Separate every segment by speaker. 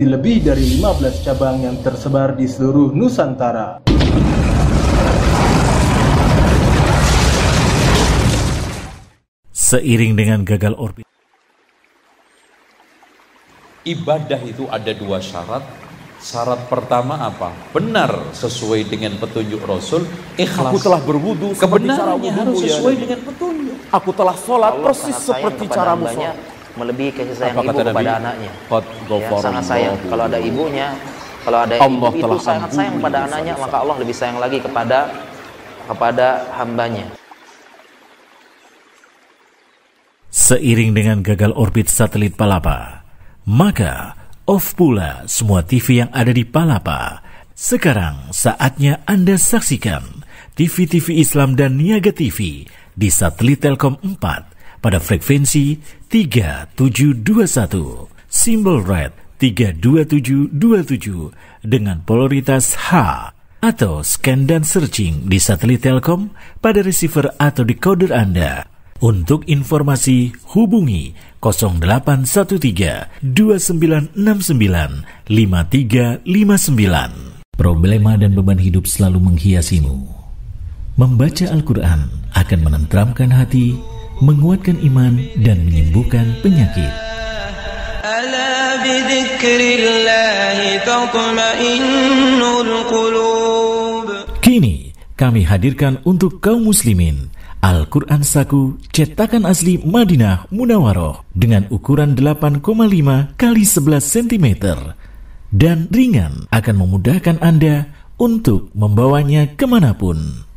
Speaker 1: di lebih dari 15 cabang yang tersebar di seluruh Nusantara.
Speaker 2: Seiring dengan gagal orbit. Ibadah itu ada dua syarat. Syarat pertama apa? Benar sesuai dengan petunjuk Rasul. Ikhlas. Aku telah berwudu. Kebenarannya harus ya sesuai ya. dengan petunjuk. Aku telah sholat Allah persis seperti caramu sholat melebihi kasih sayang Apa ibu kepada Nabi? anaknya.
Speaker 1: ya, sangat sayang. kalau ada ibunya, kalau ada Allah ibu itu sangat sayang pada anaknya, maka Allah lebih sayang lagi kepada kepada hambanya.
Speaker 2: Seiring dengan gagal orbit satelit Palapa, maka off pula semua TV yang ada di Palapa. Sekarang saatnya Anda saksikan TV-TV Islam dan Niaga TV di satelit Telkom 4 pada frekuensi 3721 simbol red 32727 dengan polaritas H atau scan dan searching di satelit Telkom pada receiver atau decoder Anda. Untuk informasi hubungi 0813 2969 5359. Problema dan beban hidup selalu menghiasimu. Membaca Al-Qur'an akan menenteramkan hati menguatkan iman dan menyembuhkan penyakit. Kini kami hadirkan untuk kaum muslimin Al-Quran Saku cetakan asli Madinah Munawaroh dengan ukuran 8,5 kali 11 cm dan ringan akan memudahkan Anda untuk membawanya kemanapun.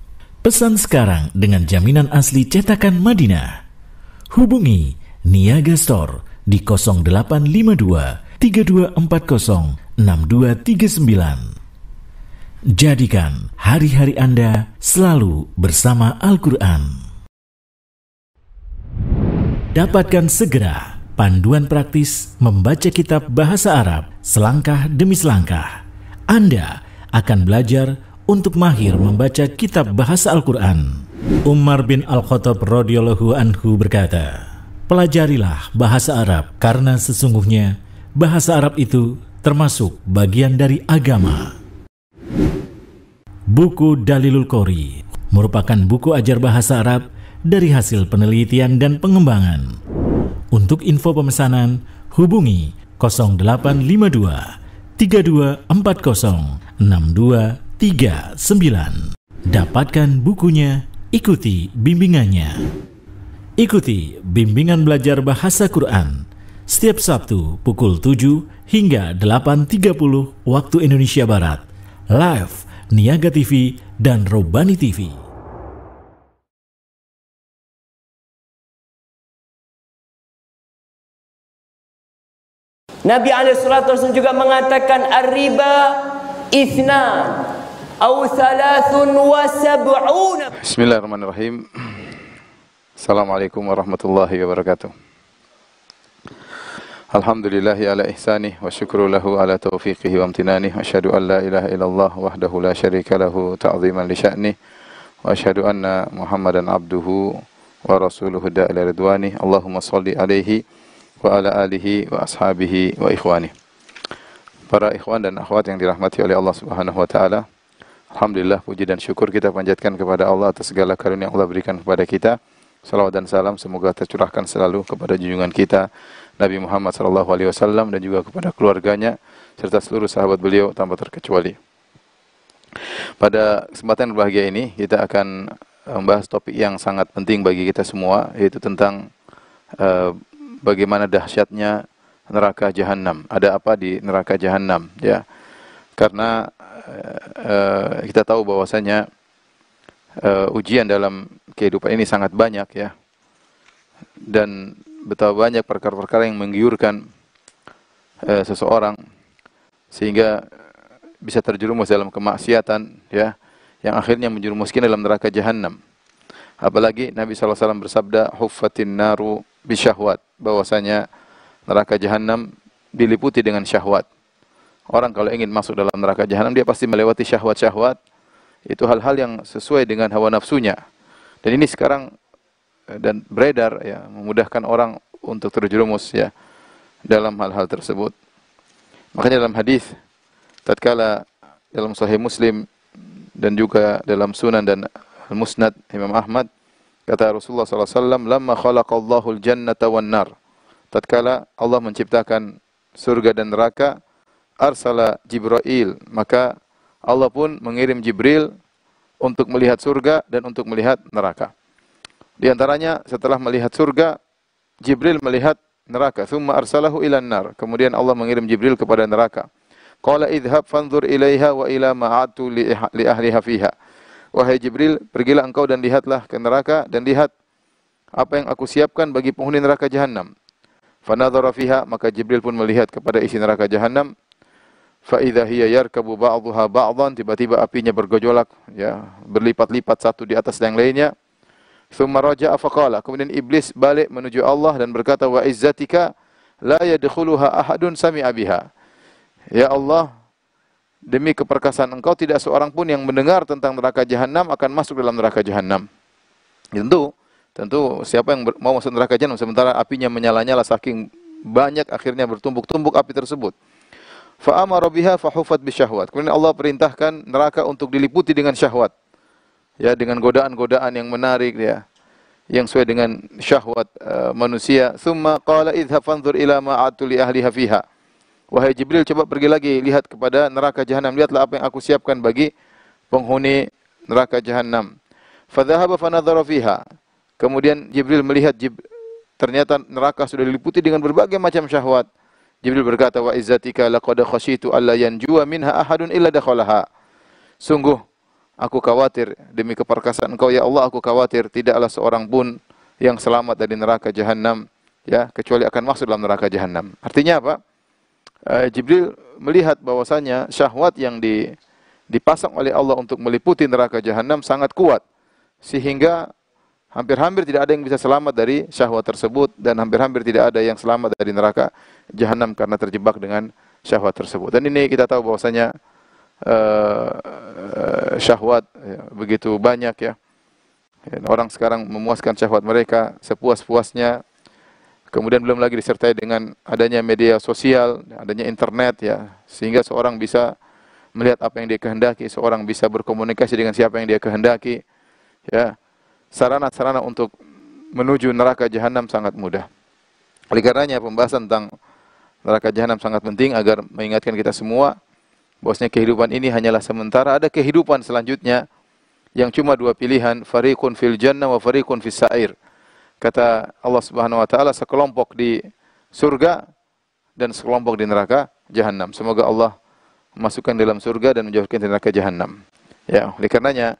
Speaker 2: Pesan sekarang dengan jaminan asli cetakan Madinah. Hubungi Niaga Store di 0852 3240 6239. Jadikan hari-hari Anda selalu bersama Al-Quran. Dapatkan segera panduan praktis membaca kitab bahasa Arab selangkah demi selangkah. Anda akan belajar untuk mahir membaca kitab bahasa Al-Quran. Umar bin Al-Khattab radhiyallahu anhu berkata, Pelajarilah bahasa Arab karena sesungguhnya bahasa Arab itu termasuk bagian dari agama. Buku Dalilul Qori merupakan buku ajar bahasa Arab dari hasil penelitian dan pengembangan. Untuk info pemesanan, hubungi 0852 3240 62 39. Dapatkan bukunya, ikuti bimbingannya. Ikuti bimbingan belajar bahasa Quran setiap Sabtu pukul 7 hingga 8.30 waktu Indonesia Barat. Live Niaga TV dan Robani TV. Nabi alaihi salatu juga mengatakan ar-riba ithnan أو ثلاث وسبعون بسم
Speaker 3: الله الرحمن الرحيم السلام عليكم ورحمة الله وبركاته الحمد لله على إحسانه والشكر له على توفيقه وامتنانه أشهد أن لا إله إلا الله وحده لا شريك له تعظيما لشأنه وأشهد أن محمدا عبده ورسوله الداء إلى رضوانه اللهم صل عليه وعلى آله وأصحابه وإخوانه Para ikhwan dan akhwat yang dirahmati oleh Allah Subhanahu wa taala, Alhamdulillah puji dan syukur kita panjatkan kepada Allah atas segala karunia yang Allah berikan kepada kita. Salawat dan salam semoga tercurahkan selalu kepada junjungan kita Nabi Muhammad sallallahu alaihi wasallam dan juga kepada keluarganya serta seluruh sahabat beliau tanpa terkecuali. Pada kesempatan berbahagia ini kita akan eh, membahas topik yang sangat penting bagi kita semua yaitu tentang uh, bagaimana dahsyatnya neraka jahanam. Ada apa di neraka jahanam ya? Karena Eh, eh, kita tahu bahwasanya uh, ujian dalam kehidupan ini sangat banyak ya. Dan betapa banyak perkara-perkara yang menggiurkan uh, seseorang sehingga bisa terjerumus dalam kemaksiatan ya yang akhirnya menjerumuskan dalam neraka jahanam. Apalagi Nabi SAW bersabda, "Huffatin naru bishahwat bahwasanya neraka jahanam diliputi dengan syahwat. Orang kalau ingin masuk dalam neraka jahanam dia pasti melewati syahwat-syahwat. Itu hal-hal yang sesuai dengan hawa nafsunya. Dan ini sekarang eh, dan beredar ya memudahkan orang untuk terjerumus ya dalam hal-hal tersebut. Makanya dalam hadis tatkala dalam sahih Muslim dan juga dalam Sunan dan Al-Musnad Imam Ahmad kata Rasulullah SAW lamma khalaqallahu al-jannata wan nar tatkala Allah menciptakan surga dan neraka arsala Jibril, maka Allah pun mengirim Jibril untuk melihat surga dan untuk melihat neraka. Di antaranya setelah melihat surga, Jibril melihat neraka. Summa arsalahu ilan nar. Kemudian Allah mengirim Jibril kepada neraka. Qala idhab fanzur ilaiha wa ila ma'atu ah, li ahliha fiha. Wahai Jibril, pergilah engkau dan lihatlah ke neraka dan lihat apa yang aku siapkan bagi penghuni neraka jahanam. Fanadhara fiha, maka Jibril pun melihat kepada isi neraka jahanam. Fa'idha hiya yarkabu ba'duha ba'dan. Tiba-tiba apinya bergejolak. ya Berlipat-lipat satu di atas yang lainnya. Thumma raja'a faqala. Kemudian iblis balik menuju Allah dan berkata, Wa izzatika la yadkhuluha ahadun sami'a biha. Ya Allah, demi keperkasaan engkau tidak seorang pun yang mendengar tentang neraka jahanam akan masuk dalam neraka jahanam. Tentu, tentu siapa yang mau masuk neraka jahanam sementara apinya menyala-nyala saking banyak akhirnya bertumbuk-tumbuk api tersebut. Fa'amara biha fahufat bisyahwat. Kemudian Allah perintahkan neraka untuk diliputi dengan syahwat. Ya, dengan godaan-godaan yang menarik ya. Yang sesuai dengan syahwat uh, manusia. Thumma qala idhab fanzur ila ma'atu li ahliha fiha. Wahai Jibril, coba pergi lagi lihat kepada neraka jahanam. Lihatlah apa yang aku siapkan bagi penghuni neraka jahanam. Fadhahaba fanadhara fiha. Kemudian Jibril melihat Jib ternyata neraka sudah diliputi dengan berbagai macam syahwat. Jibril berkata, "Wa izzatika laqad khasyitu alla yanjua minha ahadun illa dakhalaha." Sungguh aku khawatir demi keperkasaan Engkau ya Allah, aku khawatir tidaklah seorang pun yang selamat dari neraka jahanam ya kecuali akan masuk dalam neraka jahanam. Artinya apa? Eh, Jibril melihat bahwasanya syahwat yang di, dipasang oleh Allah untuk meliputi neraka jahanam sangat kuat sehingga hampir-hampir tidak ada yang bisa selamat dari syahwat tersebut dan hampir-hampir tidak ada yang selamat dari neraka jahanam karena terjebak dengan syahwat tersebut. Dan ini kita tahu bahwasanya uh, uh, syahwat ya, begitu banyak ya. ya. Orang sekarang memuaskan syahwat mereka sepuas-puasnya. Kemudian belum lagi disertai dengan adanya media sosial, adanya internet ya, sehingga seorang bisa melihat apa yang dia kehendaki, seorang bisa berkomunikasi dengan siapa yang dia kehendaki. Ya. Sarana-sarana untuk menuju neraka jahanam sangat mudah. Oleh karenanya pembahasan tentang neraka jahanam sangat penting agar mengingatkan kita semua bahwasanya kehidupan ini hanyalah sementara, ada kehidupan selanjutnya yang cuma dua pilihan, fariqun fil jannah wa fariqun fis sa'ir. Kata Allah Subhanahu wa taala sekelompok di surga dan sekelompok di neraka jahanam. Semoga Allah masukkan dalam surga dan menjauhkan dari neraka jahanam. Ya, oleh karenanya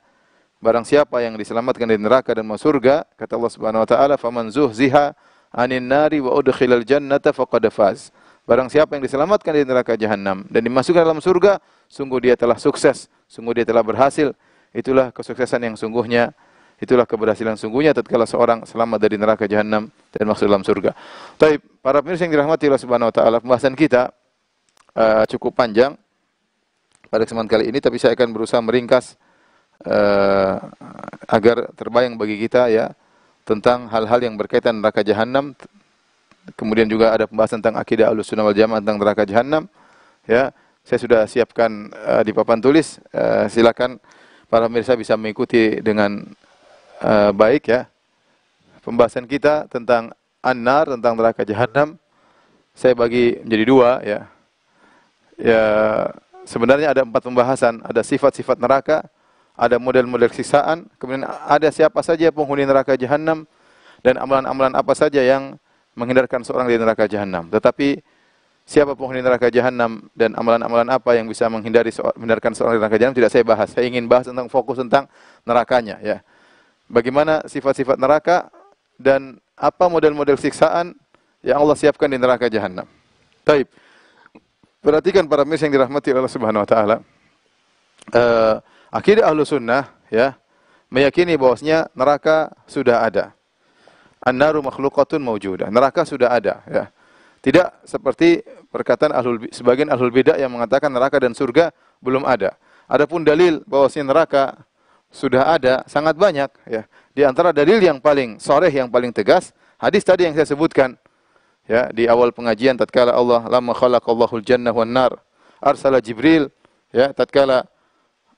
Speaker 3: barang siapa yang diselamatkan dari neraka dan masuk surga, kata Allah Subhanahu wa taala, "Faman zuhziha anin nari wa udkhilal jannata faqad faz." Barang siapa yang diselamatkan dari neraka jahanam dan dimasukkan dalam surga, sungguh dia telah sukses, sungguh dia telah berhasil. Itulah kesuksesan yang sungguhnya, itulah keberhasilan sungguhnya tatkala seorang selamat dari neraka jahanam dan masuk dalam surga. Tapi para pemirsa yang dirahmati Allah Subhanahu wa taala, pembahasan kita uh, cukup panjang pada kesempatan kali ini tapi saya akan berusaha meringkas uh, agar terbayang bagi kita ya tentang hal-hal yang berkaitan neraka jahanam Kemudian juga ada pembahasan tentang akidah sunnah wal Jamaah tentang neraka jahanam. Ya, saya sudah siapkan uh, di papan tulis. Uh, silakan para pemirsa bisa mengikuti dengan uh, baik ya. Pembahasan kita tentang annar tentang neraka jahanam saya bagi menjadi dua ya. Ya, sebenarnya ada empat pembahasan, ada sifat-sifat neraka, ada model-model siksaan, kemudian ada siapa saja penghuni neraka jahanam dan amalan-amalan apa saja yang menghindarkan seorang dari neraka jahanam. Tetapi siapa penghuni neraka jahanam dan amalan-amalan apa yang bisa menghindari menghindarkan seorang dari neraka jahanam tidak saya bahas. Saya ingin bahas tentang fokus tentang nerakanya ya. Bagaimana sifat-sifat neraka dan apa model-model siksaan yang Allah siapkan di neraka jahanam. Taib. Perhatikan para mirs yang dirahmati Allah Subhanahu wa taala. Uh, akidah Ahlus Sunnah ya meyakini bahwasanya neraka sudah ada. An-naru makhluqatun mawjudah. Neraka sudah ada, ya. Tidak seperti perkataan ahlul sebagian ahlul bidah yang mengatakan neraka dan surga belum ada. Adapun dalil si neraka sudah ada sangat banyak ya. Di antara dalil yang paling soreh yang paling tegas hadis tadi yang saya sebutkan ya di awal pengajian tatkala Allah lama Allahul jannah wan nar arsala Jibril ya tatkala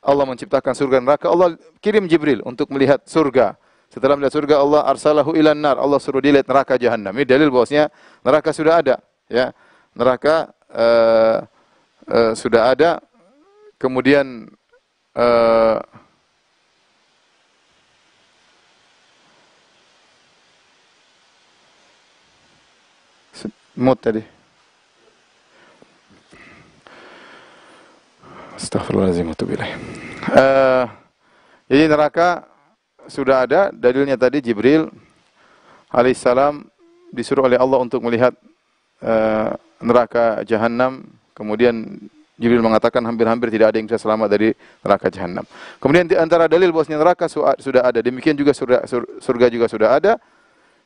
Speaker 3: Allah menciptakan surga neraka Allah kirim Jibril untuk melihat surga setelah melihat surga Allah arsalahu ilan nar. Allah suruh dilihat neraka jahannam. Ini dalil bahwasanya neraka sudah ada, ya. Neraka uh, uh, sudah ada. Kemudian uh, eh, mut tadi.
Speaker 2: Astagfirullahaladzim.
Speaker 3: Uh, jadi neraka sudah ada dalilnya tadi Jibril alaihissalam disuruh oleh Allah untuk melihat uh, neraka jahanam kemudian Jibril mengatakan hampir-hampir tidak ada yang bisa selamat dari neraka jahanam. Kemudian di antara dalil bosnya neraka sudah ada, demikian juga surga, surga juga sudah ada.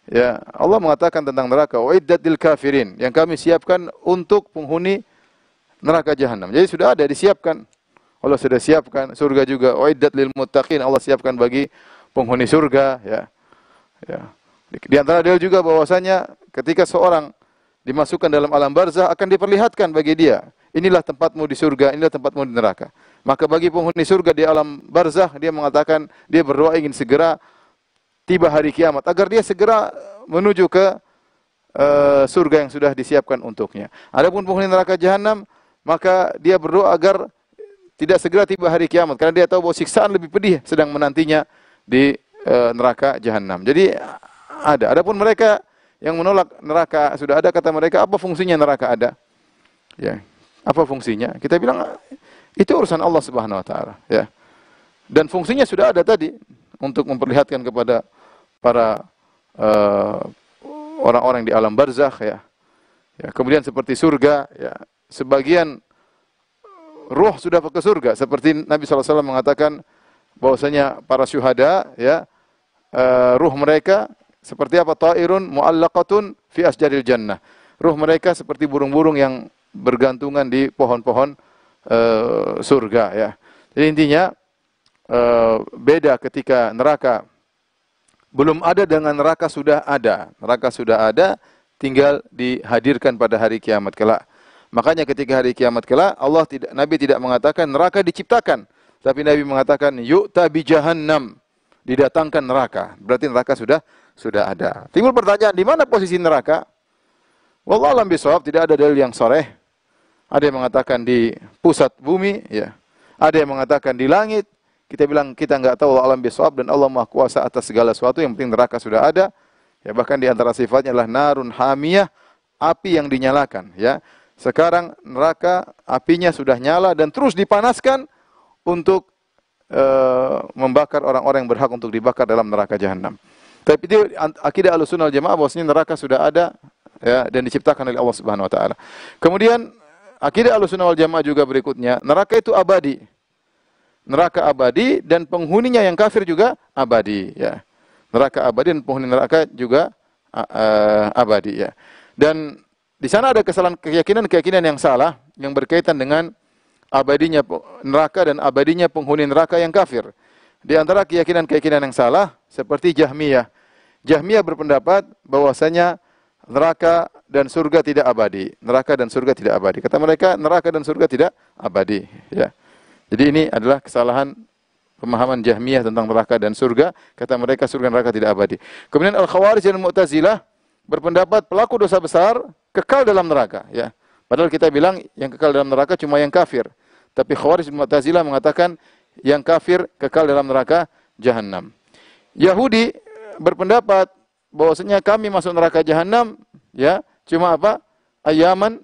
Speaker 3: Ya, Allah mengatakan tentang neraka, waidatil kafirin," yang kami siapkan untuk penghuni neraka jahanam. Jadi sudah ada disiapkan. Allah sudah siapkan surga juga, wa'idatil lil muttaqin," Allah siapkan bagi penghuni surga ya. Ya. Di, antara dia juga bahwasanya ketika seorang dimasukkan dalam alam barzah akan diperlihatkan bagi dia, inilah tempatmu di surga, inilah tempatmu di neraka. Maka bagi penghuni surga di alam barzah dia mengatakan dia berdoa ingin segera tiba hari kiamat agar dia segera menuju ke uh, surga yang sudah disiapkan untuknya. Adapun penghuni neraka jahanam maka dia berdoa agar tidak segera tiba hari kiamat karena dia tahu bahwa siksaan lebih pedih sedang menantinya di e, neraka jahanam. Jadi ada. Adapun mereka yang menolak neraka sudah ada kata mereka apa fungsinya neraka ada? Ya. Apa fungsinya? Kita bilang itu urusan Allah Subhanahu wa taala, ya. Dan fungsinya sudah ada tadi untuk memperlihatkan kepada para eh, orang-orang uh, di alam barzakh ya. ya. Kemudian seperti surga ya, sebagian ruh sudah ke surga seperti Nabi SAW mengatakan bahwasanya para syuhada ya eh, ruh mereka seperti apa ta'irun muallaqatun fi asjadil jannah. Ruh mereka seperti burung-burung yang bergantungan di pohon-pohon uh, surga ya. Jadi intinya uh, beda ketika neraka belum ada dengan neraka sudah ada. Neraka sudah ada tinggal dihadirkan pada hari kiamat kelak. Makanya ketika hari kiamat kelak Allah tidak Nabi tidak mengatakan neraka diciptakan tapi Nabi mengatakan yu'ta bi jahannam, didatangkan neraka. Berarti neraka sudah sudah ada. Timbul pertanyaan di mana posisi neraka? Wallah alam bisawab, tidak ada dalil yang soreh. Ada yang mengatakan di pusat bumi, ya. Ada yang mengatakan di langit. Kita bilang kita nggak tahu Allah alam bisawab dan Allah maha kuasa atas segala sesuatu. Yang penting neraka sudah ada. Ya bahkan di antara sifatnya adalah narun hamiyah, api yang dinyalakan. Ya sekarang neraka apinya sudah nyala dan terus dipanaskan untuk e, membakar orang-orang yang berhak untuk dibakar dalam neraka jahanam. Tapi itu akidah al Jamaah bahwasanya neraka sudah ada ya dan diciptakan oleh Allah Subhanahu wa taala. Kemudian akidah alusun al Jamaah juga berikutnya, neraka itu abadi. Neraka abadi dan penghuninya yang kafir juga abadi ya. Neraka abadi dan penghuni neraka juga uh, abadi ya. Dan di sana ada kesalahan keyakinan-keyakinan yang salah yang berkaitan dengan abadinya neraka dan abadinya penghuni neraka yang kafir. Di antara keyakinan-keyakinan yang salah seperti Jahmiyah. Jahmiyah berpendapat bahwasanya neraka dan surga tidak abadi. Neraka dan surga tidak abadi. Kata mereka neraka dan surga tidak abadi, ya. Jadi ini adalah kesalahan pemahaman Jahmiyah tentang neraka dan surga. Kata mereka surga dan neraka tidak abadi. Kemudian Al-Khawarij dan Mu'tazilah berpendapat pelaku dosa besar kekal dalam neraka, ya. Padahal kita bilang yang kekal dalam neraka cuma yang kafir. Tapi Khawarij Mu'tazilah mengatakan yang kafir kekal dalam neraka jahanam. Yahudi berpendapat bahwasanya kami masuk neraka jahanam ya cuma apa? ayaman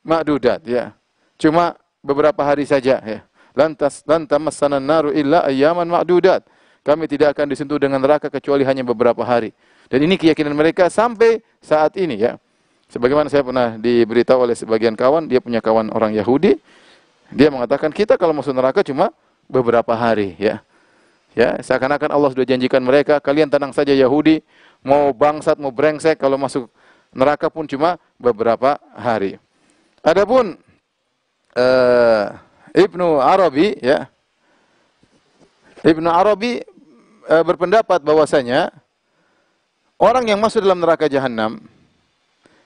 Speaker 3: ma'dudat ya. Cuma beberapa hari saja ya. Lantas lantas masanan naru illa ayaman ma'dudat. Kami tidak akan disentuh dengan neraka kecuali hanya beberapa hari. Dan ini keyakinan mereka sampai saat ini ya. Sebagaimana saya pernah diberitahu oleh sebagian kawan, dia punya kawan orang Yahudi, dia mengatakan kita kalau masuk neraka cuma beberapa hari, ya. Ya, seakan-akan Allah sudah janjikan mereka, kalian tenang saja Yahudi, mau bangsat, mau brengsek kalau masuk neraka pun cuma beberapa hari. Adapun uh, Ibnu Arabi, ya. Ibnu Arabi uh, berpendapat bahwasanya orang yang masuk dalam neraka jahanam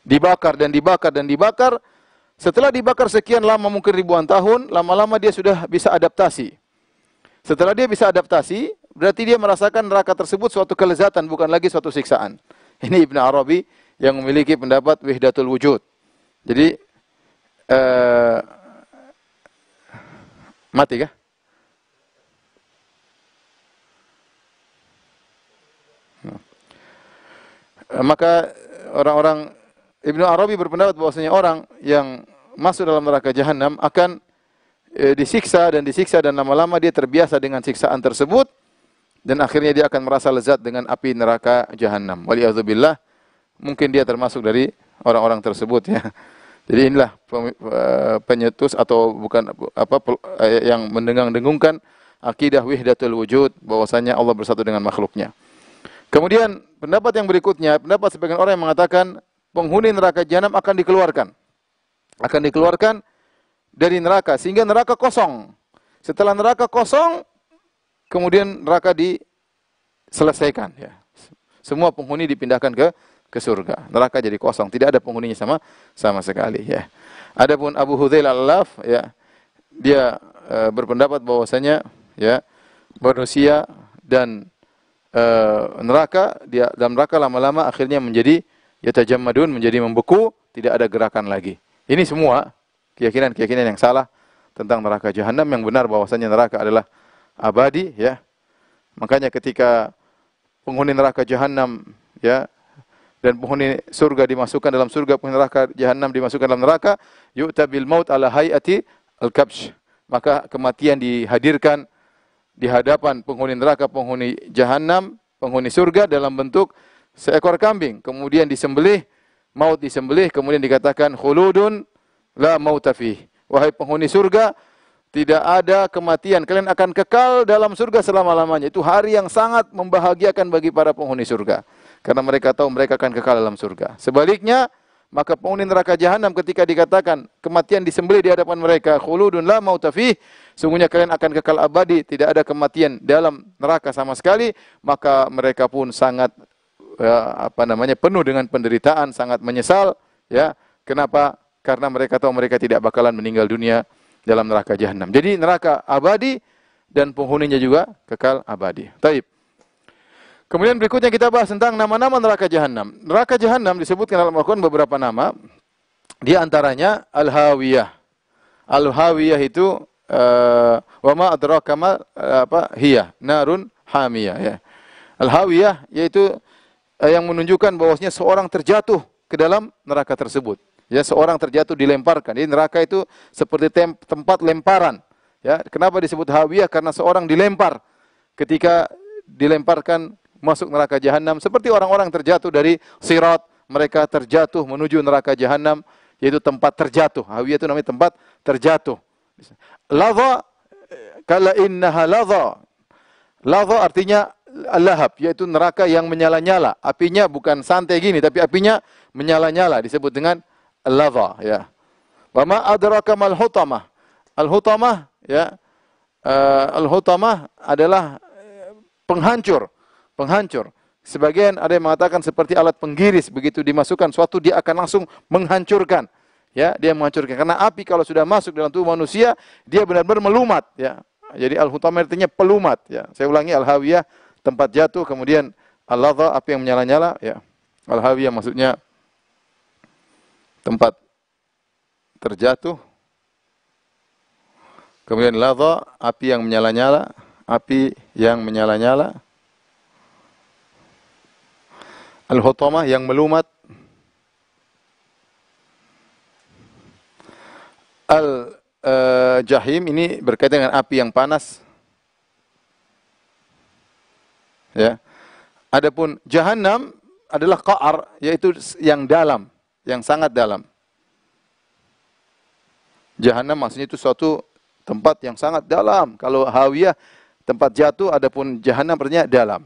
Speaker 3: dibakar dan dibakar dan dibakar. Setelah dibakar sekian lama mungkin ribuan tahun, lama-lama dia sudah bisa adaptasi. Setelah dia bisa adaptasi, berarti dia merasakan neraka tersebut suatu kelezatan bukan lagi suatu siksaan. Ini Ibn Arabi yang memiliki pendapat wihdatul wujud. Jadi uh, mati kah? Hmm. Eh, maka orang-orang Ibnu Arabi berpendapat bahwasanya orang yang masuk dalam neraka jahanam akan e, disiksa dan disiksa dan lama-lama dia terbiasa dengan siksaan tersebut dan akhirnya dia akan merasa lezat dengan api neraka jahanam. Waliyahzubillah, mungkin dia termasuk dari orang-orang tersebut ya. Jadi inilah e, penyetus atau bukan apa e, yang mendengang-dengungkan akidah wihdatul wujud bahwasanya Allah bersatu dengan makhluknya. Kemudian pendapat yang berikutnya, pendapat sebagian orang yang mengatakan penghuni neraka jahanam akan dikeluarkan. Akan dikeluarkan dari neraka sehingga neraka kosong. Setelah neraka kosong, kemudian neraka diselesaikan ya. Semua penghuni dipindahkan ke ke surga. Neraka jadi kosong, tidak ada penghuninya sama sama sekali ya. Adapun Abu Hudzail Al-Laf ya, dia e, berpendapat bahwasanya ya manusia dan e, neraka dia dalam neraka lama-lama akhirnya menjadi madun menjadi membeku, tidak ada gerakan lagi. Ini semua keyakinan-keyakinan yang salah tentang neraka jahanam yang benar bahwasanya neraka adalah abadi ya. Makanya ketika penghuni neraka jahanam ya dan penghuni surga dimasukkan dalam surga, penghuni neraka jahanam dimasukkan dalam neraka, bil maut ala hayati al-kabsh. Maka kematian dihadirkan di hadapan penghuni neraka, penghuni jahanam, penghuni surga dalam bentuk seekor kambing, kemudian disembelih, maut disembelih, kemudian dikatakan khuludun la mautafih. Wahai penghuni surga, tidak ada kematian. Kalian akan kekal dalam surga selama-lamanya. Itu hari yang sangat membahagiakan bagi para penghuni surga. Karena mereka tahu mereka akan kekal dalam surga. Sebaliknya, maka penghuni neraka jahanam ketika dikatakan kematian disembelih di hadapan mereka, khuludun la mautafih, sungguhnya kalian akan kekal abadi, tidak ada kematian dalam neraka sama sekali, maka mereka pun sangat ya, apa namanya penuh dengan penderitaan, sangat menyesal, ya. Kenapa? Karena mereka tahu mereka tidak bakalan meninggal dunia dalam neraka jahanam. Jadi neraka abadi dan penghuninya juga kekal abadi. Taib. Kemudian berikutnya kita bahas tentang nama-nama neraka jahanam. Neraka jahanam disebutkan dalam Al-Quran beberapa nama. Di antaranya Al-Hawiyah. Al-Hawiyah itu uh, eh, wama adraka ma eh, apa hiya narun hamiyah ya. Al-Hawiyah yaitu Eh, yang menunjukkan bahwasanya seorang terjatuh ke dalam neraka tersebut. Ya, seorang terjatuh dilemparkan. Jadi neraka itu seperti tempat lemparan. Ya, kenapa disebut hawiyah? Karena seorang dilempar ketika dilemparkan masuk neraka jahanam seperti orang-orang terjatuh dari sirat, mereka terjatuh menuju neraka jahanam yaitu tempat terjatuh. Hawiyah itu namanya tempat terjatuh. Lava eh, kala innaha lava. Lava artinya lahab yaitu neraka yang menyala-nyala. Apinya bukan santai gini tapi apinya menyala-nyala disebut dengan lava ya. Wa ma adraka mal hutamah. Al hutamah ya. Uh, eh, al hutamah adalah eh, penghancur, penghancur. Sebagian ada yang mengatakan seperti alat penggiris begitu dimasukkan suatu dia akan langsung menghancurkan. Ya, dia menghancurkan karena api kalau sudah masuk dalam tubuh manusia dia benar-benar melumat ya. Jadi al-hutamah artinya pelumat ya. Saya ulangi al-hawiyah tempat jatuh kemudian al-ladha api yang menyala-nyala ya al hawiya maksudnya tempat terjatuh kemudian ladha api yang menyala-nyala api yang menyala-nyala al-hutamah yang melumat al-jahim eh, ini berkaitan dengan api yang panas Ya. Adapun jahanam adalah qaar yaitu yang dalam, yang sangat dalam. Jahanam maksudnya itu suatu tempat yang sangat dalam. Kalau hawiyah tempat jatuh adapun jahanam artinya dalam.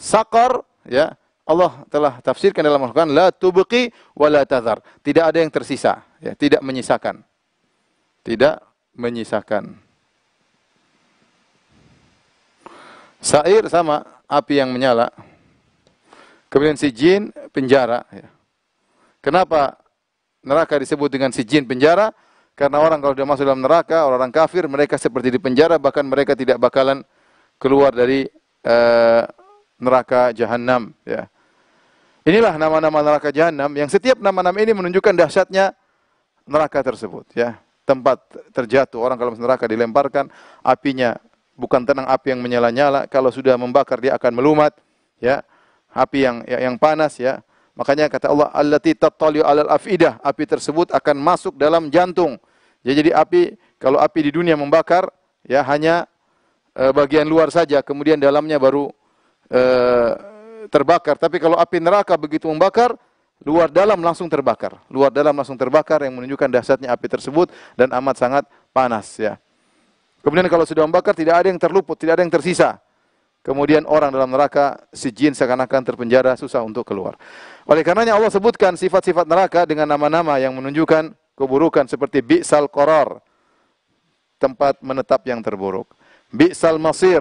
Speaker 3: Sakar ya Allah telah tafsirkan dalam Al-Qur'an la tubqi wa la tazar. Tidak ada yang tersisa, ya, tidak menyisakan. Tidak menyisakan. Sair sama api yang menyala. Kemudian si jin penjara. Ya. Kenapa neraka disebut dengan si jin penjara? Karena orang kalau dia masuk dalam neraka, orang-orang kafir, mereka seperti di penjara, bahkan mereka tidak bakalan keluar dari uh, neraka jahanam. Ya. Inilah nama-nama neraka jahanam yang setiap nama-nama ini menunjukkan dahsyatnya neraka tersebut. Ya. Tempat terjatuh, orang kalau masuk neraka dilemparkan, apinya bukan tenang api yang menyala-nyala. Kalau sudah membakar dia akan melumat, ya. Api yang ya, yang panas, ya. Makanya kata Allah, "Allati tattali'u 'alal afidah." Api tersebut akan masuk dalam jantung. Ya, jadi api kalau api di dunia membakar, ya hanya e, bagian luar saja, kemudian dalamnya baru e, terbakar. Tapi kalau api neraka begitu membakar, luar dalam langsung terbakar. Luar dalam langsung terbakar yang menunjukkan dahsyatnya api tersebut dan amat sangat panas, ya. Kemudian kalau sudah membakar tidak ada yang terluput, tidak ada yang tersisa. Kemudian orang dalam neraka si jin seakan-akan terpenjara susah untuk keluar. Oleh karenanya Allah sebutkan sifat-sifat neraka dengan nama-nama yang menunjukkan keburukan seperti bi'sal koror, tempat menetap yang terburuk. Bi'sal masir,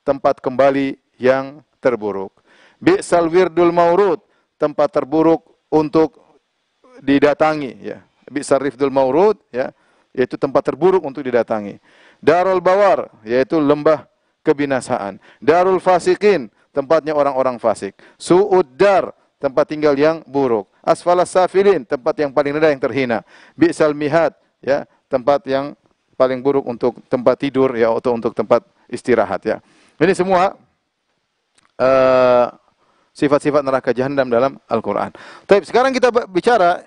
Speaker 3: tempat kembali yang terburuk. Bi'sal wirdul maurud, tempat terburuk untuk didatangi ya. Bi'sal rifdul maurud ya, yaitu tempat terburuk untuk didatangi. Darul Bawar, yaitu lembah kebinasaan. Darul Fasikin, tempatnya orang-orang fasik. Suuddar tempat tinggal yang buruk. Asfalas Safilin, tempat yang paling rendah yang terhina. Bi'sal Mihad, ya, tempat yang paling buruk untuk tempat tidur ya atau untuk tempat istirahat ya. Ini semua eh, sifat-sifat uh, neraka jahanam dalam Al-Qur'an. Tapi sekarang kita bicara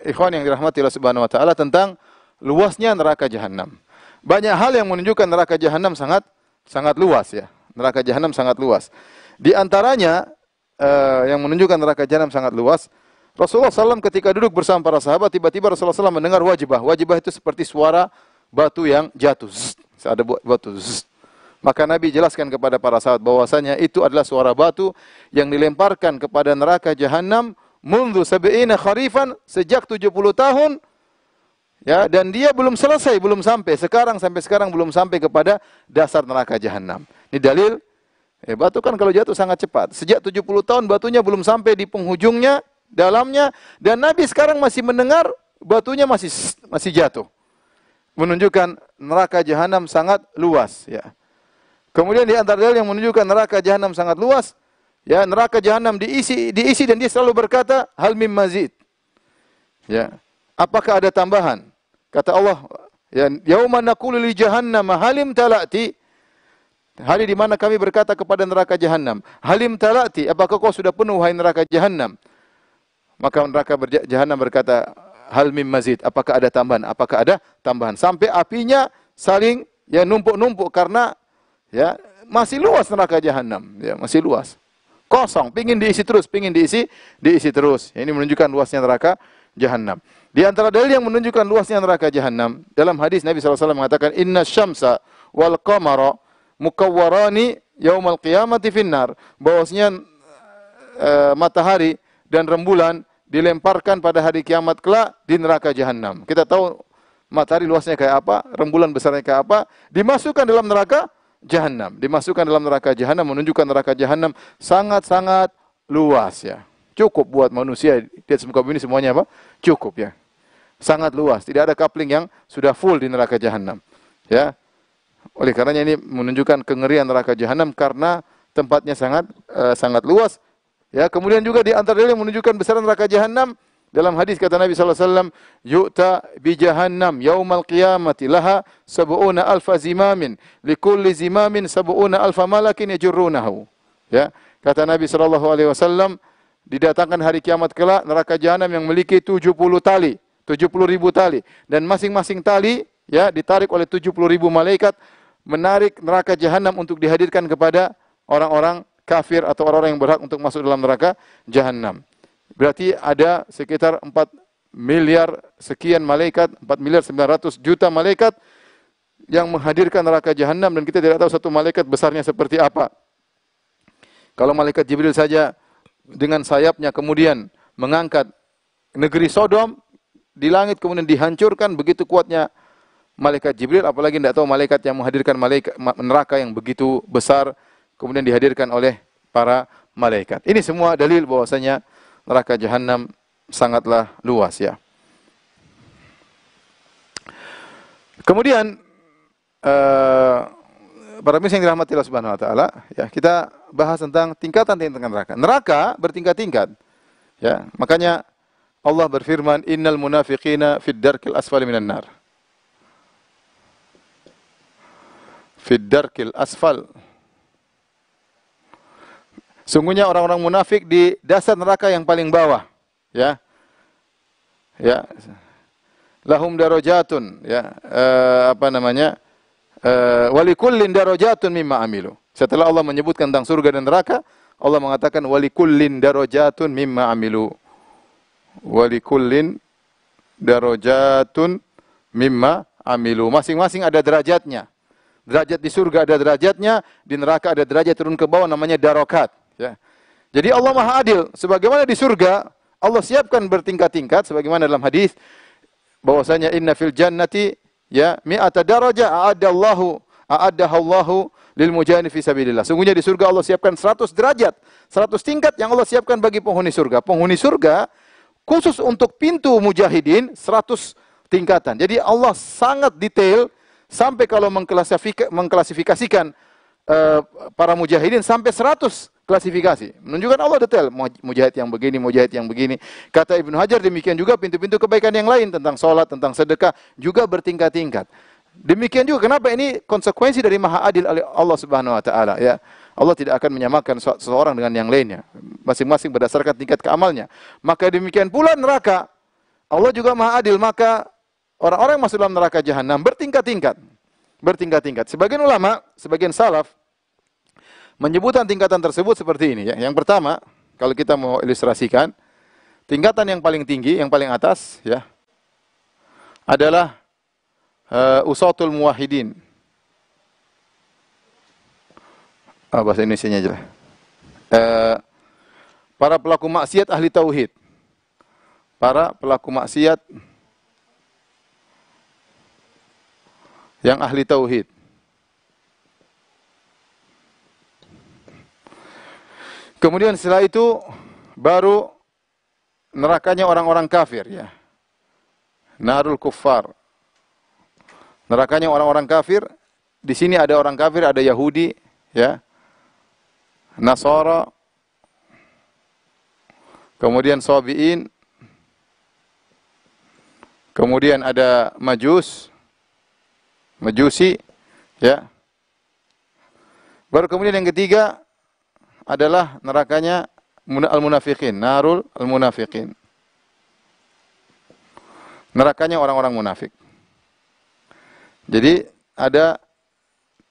Speaker 3: ikhwan yang dirahmati Allah Subhanahu wa taala tentang luasnya neraka jahanam. Banyak hal yang menunjukkan neraka jahanam sangat sangat luas ya. Neraka jahanam sangat luas. Di antaranya uh, yang menunjukkan neraka jahanam sangat luas, Rasulullah SAW ketika duduk bersama para sahabat, tiba-tiba Rasulullah SAW mendengar wajibah. Wajibah itu seperti suara batu yang jatuh. Zzz, ada batu. Zzz. Maka Nabi jelaskan kepada para sahabat bahwasanya itu adalah suara batu yang dilemparkan kepada neraka jahanam mundu sab'ina kharifan sejak 70 tahun Ya, dan dia belum selesai, belum sampai. Sekarang sampai sekarang belum sampai kepada dasar neraka jahanam. Ini dalil eh, batu kan kalau jatuh sangat cepat. Sejak 70 tahun batunya belum sampai di penghujungnya, dalamnya dan Nabi sekarang masih mendengar batunya masih masih jatuh. Menunjukkan neraka jahanam sangat luas, ya. Kemudian di antara dalil yang menunjukkan neraka jahanam sangat luas, ya neraka jahanam diisi diisi dan dia selalu berkata hal mim mazid. Ya. Apakah ada tambahan? Kata Allah, ya yauma naqulu li jahannam halim talati Hari di mana kami berkata kepada neraka jahannam halim talati, apakah kau sudah penuh wahai neraka jahannam Maka neraka jahannam berkata, hal mim mazid, apakah ada tambahan? Apakah ada tambahan? Sampai apinya saling ya numpuk-numpuk karena ya masih luas neraka jahanam, ya masih luas. Kosong, pingin diisi terus, pingin diisi, diisi terus. Ya, ini menunjukkan luasnya neraka jahanam. Di antara dalil yang menunjukkan luasnya neraka jahanam, dalam hadis Nabi SAW mengatakan, Inna syamsa wal qamara mukawwarani yaumal qiyamati finnar. Bahwasanya e, matahari dan rembulan dilemparkan pada hari kiamat kelak di neraka jahanam. Kita tahu matahari luasnya kayak apa, rembulan besarnya kayak apa, dimasukkan dalam neraka jahanam. Dimasukkan dalam neraka jahanam menunjukkan neraka jahanam sangat-sangat luas ya. Cukup buat manusia di atas muka bumi semuanya apa? Cukup ya sangat luas. Tidak ada kapling yang sudah full di neraka jahanam. Ya. Oleh karenanya ini menunjukkan kengerian neraka jahanam karena tempatnya sangat uh, sangat luas. Ya, kemudian juga di antara yang menunjukkan besar neraka jahanam dalam hadis kata Nabi sallallahu alaihi wasallam, "Yu'ta bi jahannam yaumal qiyamati laha sab'una alfa zimamin, likulli zimamin sab'una alfa malakin yajurrunahu." Ya, kata Nabi sallallahu alaihi wasallam, didatangkan hari kiamat kelak neraka jahanam yang memiliki 70 tali. 70 ribu tali. Dan masing-masing tali ya ditarik oleh 70 ribu malaikat menarik neraka jahanam untuk dihadirkan kepada orang-orang kafir atau orang-orang yang berhak untuk masuk dalam neraka jahanam. Berarti ada sekitar 4 miliar sekian malaikat, 4 miliar 900 juta malaikat yang menghadirkan neraka jahanam dan kita tidak tahu satu malaikat besarnya seperti apa. Kalau malaikat Jibril saja dengan sayapnya kemudian mengangkat negeri Sodom, di langit kemudian dihancurkan begitu kuatnya malaikat Jibril apalagi tidak tahu malaikat yang menghadirkan malaikat neraka yang begitu besar kemudian dihadirkan oleh para malaikat. Ini semua dalil bahwasanya neraka jahanam sangatlah luas ya. Kemudian uh, para pemirsa yang dirahmati Allah Subhanahu wa taala, ya, kita bahas tentang tingkatan tingkatan neraka. Neraka bertingkat-tingkat. Ya, makanya Allah berfirman, "Innal munafiqina fid darkil asfali minan nar." Fid darkil asfal. Sungguhnya orang-orang munafik di dasar neraka yang paling bawah, ya. Ya. Lahum darajatun, ya. E, apa namanya? E, eh, walikullin darajatun mimma amilu. Setelah Allah menyebutkan tentang surga dan neraka, Allah mengatakan walikullin darajatun mimma amilu walikullin darajatun mimma amilu. Masing-masing ada derajatnya. Derajat di surga ada derajatnya, di neraka ada derajat turun ke bawah namanya darokat. Ya. Jadi Allah Maha Adil. Sebagaimana di surga, Allah siapkan bertingkat-tingkat sebagaimana dalam hadis bahwasanya inna fil jannati ya mi'ata daraja a'adallahu a'adahallahu lil Mujani fi sabilillah. Sungguhnya di surga Allah siapkan 100 derajat, 100 tingkat yang Allah siapkan bagi penghuni surga. Penghuni surga Khusus untuk pintu mujahidin 100 tingkatan. Jadi Allah sangat detail sampai kalau mengklasifikasikan eh, para mujahidin sampai 100 klasifikasi. Menunjukkan Allah detail mujahid yang begini, mujahid yang begini. Kata Ibnu Hajar demikian juga pintu-pintu kebaikan yang lain tentang sholat, tentang sedekah juga bertingkat-tingkat. Demikian juga kenapa ini konsekuensi dari Maha Adil Allah Subhanahu wa taala ya. Allah tidak akan menyamakan seseorang dengan yang lainnya. Masing-masing berdasarkan tingkat keamalnya. Maka demikian pula neraka. Allah juga maha adil. Maka orang-orang yang masuk dalam neraka jahanam bertingkat-tingkat. Bertingkat-tingkat. Sebagian ulama, sebagian salaf, menyebutkan tingkatan tersebut seperti ini. Ya. Yang pertama, kalau kita mau ilustrasikan, tingkatan yang paling tinggi, yang paling atas, ya, adalah uh, usatul muwahidin oh, bahasa indonesia aja lah. Eh, para pelaku maksiat ahli tauhid. Para pelaku maksiat yang ahli tauhid. Kemudian setelah itu baru nerakanya orang-orang kafir ya. Narul kufar. Nerakanya orang-orang kafir. Di sini ada orang kafir, ada Yahudi ya. Nasara, kemudian Sobi'in, kemudian ada Majus, Majusi, ya. Baru kemudian yang ketiga adalah nerakanya al-munafiqin, narul al-munafiqin. Nerakanya orang-orang munafik. Jadi ada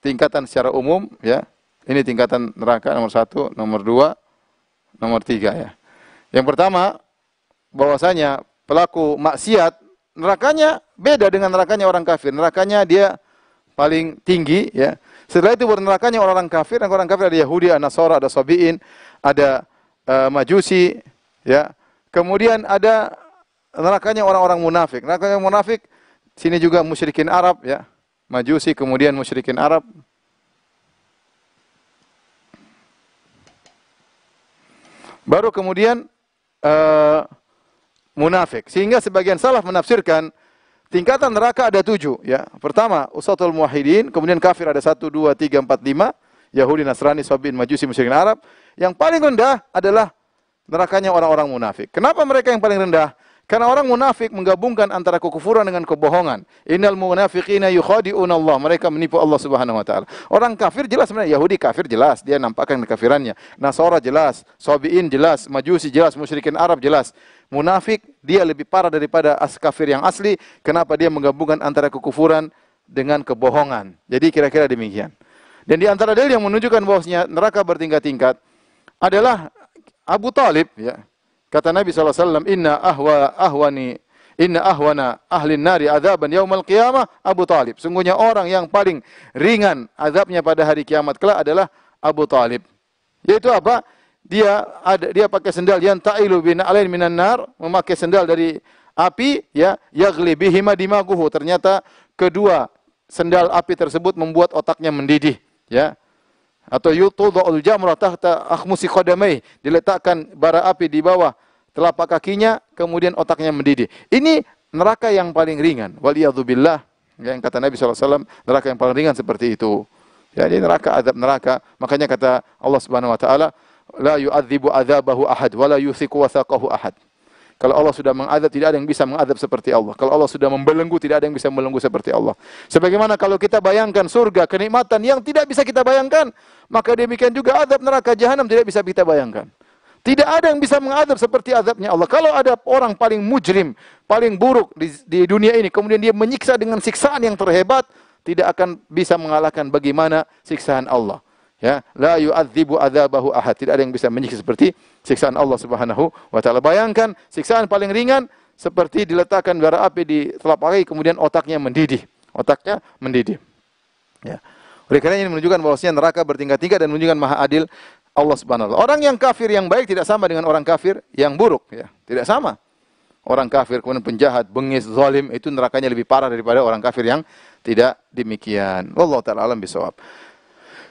Speaker 3: tingkatan secara umum ya ini tingkatan neraka nomor satu, nomor dua, nomor tiga ya. Yang pertama, bahwasanya pelaku maksiat nerakanya beda dengan nerakanya orang kafir. Nerakanya dia paling tinggi ya. Setelah itu baru nerakanya orang-orang kafir. Orang orang kafir ada Yahudi, ada Nasara, ada Sabiin, ada uh, Majusi ya. Kemudian ada nerakanya orang-orang munafik. Nerakanya munafik sini juga musyrikin Arab ya. Majusi kemudian musyrikin Arab Baru kemudian uh, munafik. Sehingga sebagian salaf menafsirkan tingkatan neraka ada tujuh. Ya. Pertama, usatul muwahidin. Kemudian kafir ada satu, dua, tiga, empat, lima. Yahudi, Nasrani, Sobin, Majusi, Musyrikin Arab. Yang paling rendah adalah nerakanya orang-orang munafik. Kenapa mereka yang paling rendah? Karena orang munafik menggabungkan antara kekufuran dengan kebohongan. Innal munafiqina yukhadi'una Allah. Mereka menipu Allah Subhanahu wa taala. Orang kafir jelas sebenarnya Yahudi kafir jelas, dia nampakkan kekafirannya. Nasara jelas, Sabiin jelas, Majusi jelas, musyrikin Arab jelas. Munafik dia lebih parah daripada as kafir yang asli. Kenapa dia menggabungkan antara kekufuran dengan kebohongan? Jadi kira-kira demikian. Dan di antara dalil yang menunjukkan bahwasanya neraka bertingkat-tingkat adalah Abu Talib ya Kata Nabi SAW, Inna ahwa ahwani, inna ahwana ahli nari azaban yaumal qiyamah Abu Talib. Sungguhnya orang yang paling ringan azabnya pada hari kiamat kelak adalah Abu Talib. Yaitu apa? Dia ada dia pakai sendal yang ta'ilu bin alain minan nar, memakai sendal dari api ya yagli bihima dimaguhu. Ternyata kedua sendal api tersebut membuat otaknya mendidih ya atau yutudha'ul jamrah tahta akhmusi qadamai, diletakkan bara api di bawah telapak kakinya, kemudian otaknya mendidih. Ini neraka yang paling ringan. Waliyadzubillah. yang kata Nabi SAW, neraka yang paling ringan seperti itu. jadi neraka, azab neraka. Makanya kata Allah Subhanahu Wa Taala, لا يؤذب azabahu ahad, ولا la yuthiku wathaqahu ahad. Kalau Allah sudah mengadab, tidak ada yang bisa mengadab seperti Allah. Kalau Allah sudah membelenggu, tidak ada yang bisa membelenggu seperti Allah. Sebagaimana kalau kita bayangkan surga, kenikmatan yang tidak bisa kita bayangkan, maka demikian juga adab neraka jahanam tidak bisa kita bayangkan. Tidak ada yang bisa mengadab seperti adabnya Allah. Kalau ada orang paling mujrim, paling buruk di, di dunia ini, kemudian dia menyiksa dengan siksaan yang terhebat, tidak akan bisa mengalahkan bagaimana siksaan Allah. Ya, la yu'adzibu adzabahu ahad. Tidak ada yang bisa menyiksa seperti siksaan Allah Subhanahu wa taala. Bayangkan siksaan paling ringan seperti diletakkan bara api di telapak kaki kemudian otaknya mendidih. Otaknya mendidih. Ya. Oleh karena ini menunjukkan bahwasanya neraka bertingkat-tingkat dan menunjukkan maha adil Allah Subhanahu wa taala. Orang yang kafir yang baik tidak sama dengan orang kafir yang buruk, ya. Tidak sama. Orang kafir kemudian penjahat, bengis, zalim itu nerakanya lebih parah daripada orang kafir yang tidak demikian. Wallahu taala alam bisawab.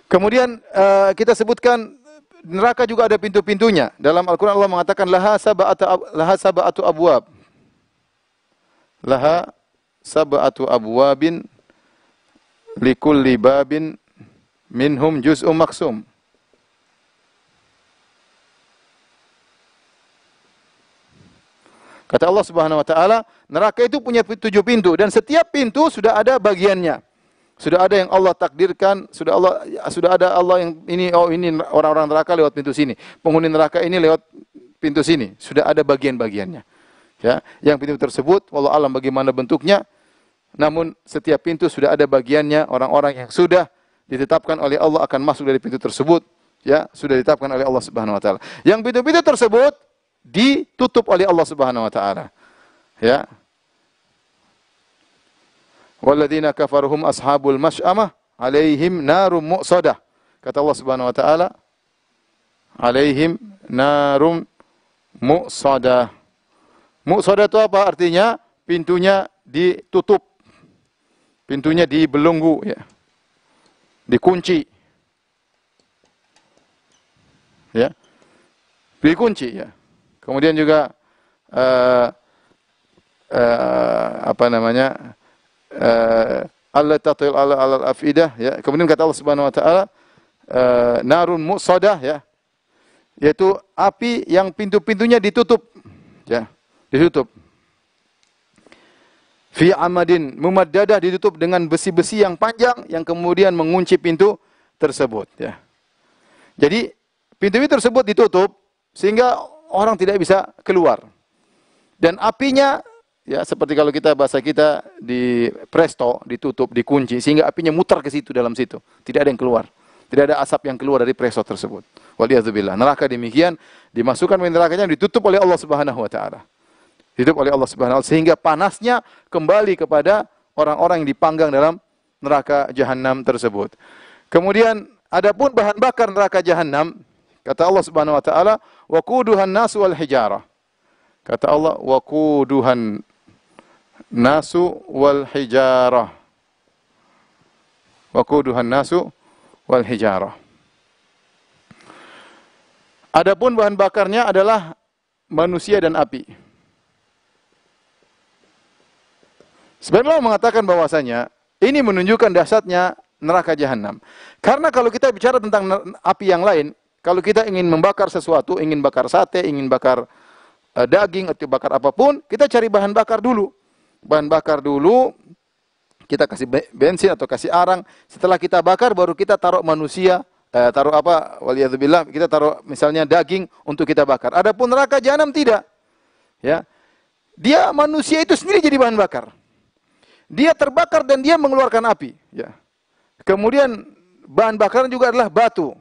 Speaker 3: Kemudian uh, kita sebutkan neraka juga ada pintu-pintunya. Dalam Al-Qur'an Allah mengatakan laha sab'atu laha sab'atu abwab. Laha sab'atu abwabin likulli babin minhum juz'um maksum. Kata Allah Subhanahu wa taala, neraka itu punya tujuh pintu dan setiap pintu sudah ada bagiannya. Sudah ada yang Allah takdirkan, sudah Allah sudah ada Allah yang ini oh ini orang-orang neraka lewat pintu sini. Penghuni neraka ini lewat pintu sini. Sudah ada bagian-bagiannya. Ya, yang pintu tersebut Allah alam bagaimana bentuknya. Namun setiap pintu sudah ada bagiannya orang-orang yang sudah ditetapkan oleh Allah akan masuk dari pintu tersebut ya sudah ditetapkan oleh Allah Subhanahu wa taala. Yang pintu-pintu tersebut ditutup oleh Allah Subhanahu wa taala. Ya, Walladzina kafaruhum ashabul masy'amah alaihim narum muqsadah. Kata Allah Subhanahu wa taala, alaihim narum muqsadah. Muqsadah itu apa artinya? Pintunya ditutup. Pintunya dibelenggu ya. Dikunci. Ya. Dikunci ya. Kemudian juga uh, uh, apa namanya? Allah eh, alla ala ala afidah ya. Kemudian kata Allah Subhanahu wa taala eh, narun musadah ya. Yaitu api yang pintu-pintunya ditutup ya, ditutup. Fi amadin mumaddadah ditutup dengan besi-besi yang panjang yang kemudian mengunci pintu tersebut ya. Jadi pintu itu tersebut ditutup sehingga orang tidak bisa keluar. Dan apinya ya seperti kalau kita bahasa kita di presto ditutup dikunci sehingga apinya muter ke situ dalam situ tidak ada yang keluar tidak ada asap yang keluar dari presto tersebut waliyazubillah neraka demikian dimasukkan ke nerakanya ditutup oleh Allah Subhanahu wa taala ditutup oleh Allah Subhanahu wa taala sehingga panasnya kembali kepada orang-orang yang dipanggang dalam neraka jahanam tersebut kemudian adapun bahan bakar neraka jahanam kata Allah Subhanahu wa taala quduhan nasu wal hijarah kata Allah quduhan nasu wal hijarah. wakuduhan nasu wal hijarah. Adapun bahan bakarnya adalah manusia dan api. Sebenarnya mengatakan bahwasanya ini menunjukkan dasarnya neraka jahanam. Karena kalau kita bicara tentang api yang lain, kalau kita ingin membakar sesuatu, ingin bakar sate, ingin bakar eh, daging atau bakar apapun, kita cari bahan bakar dulu bahan bakar dulu, kita kasih bensin atau kasih arang. Setelah kita bakar baru kita taruh manusia, eh, taruh apa? Waliyadzubillah, kita taruh misalnya daging untuk kita bakar. Adapun neraka jahanam tidak. Ya. Dia manusia itu sendiri jadi bahan bakar. Dia terbakar dan dia mengeluarkan api, ya. Kemudian bahan bakaran juga adalah batu.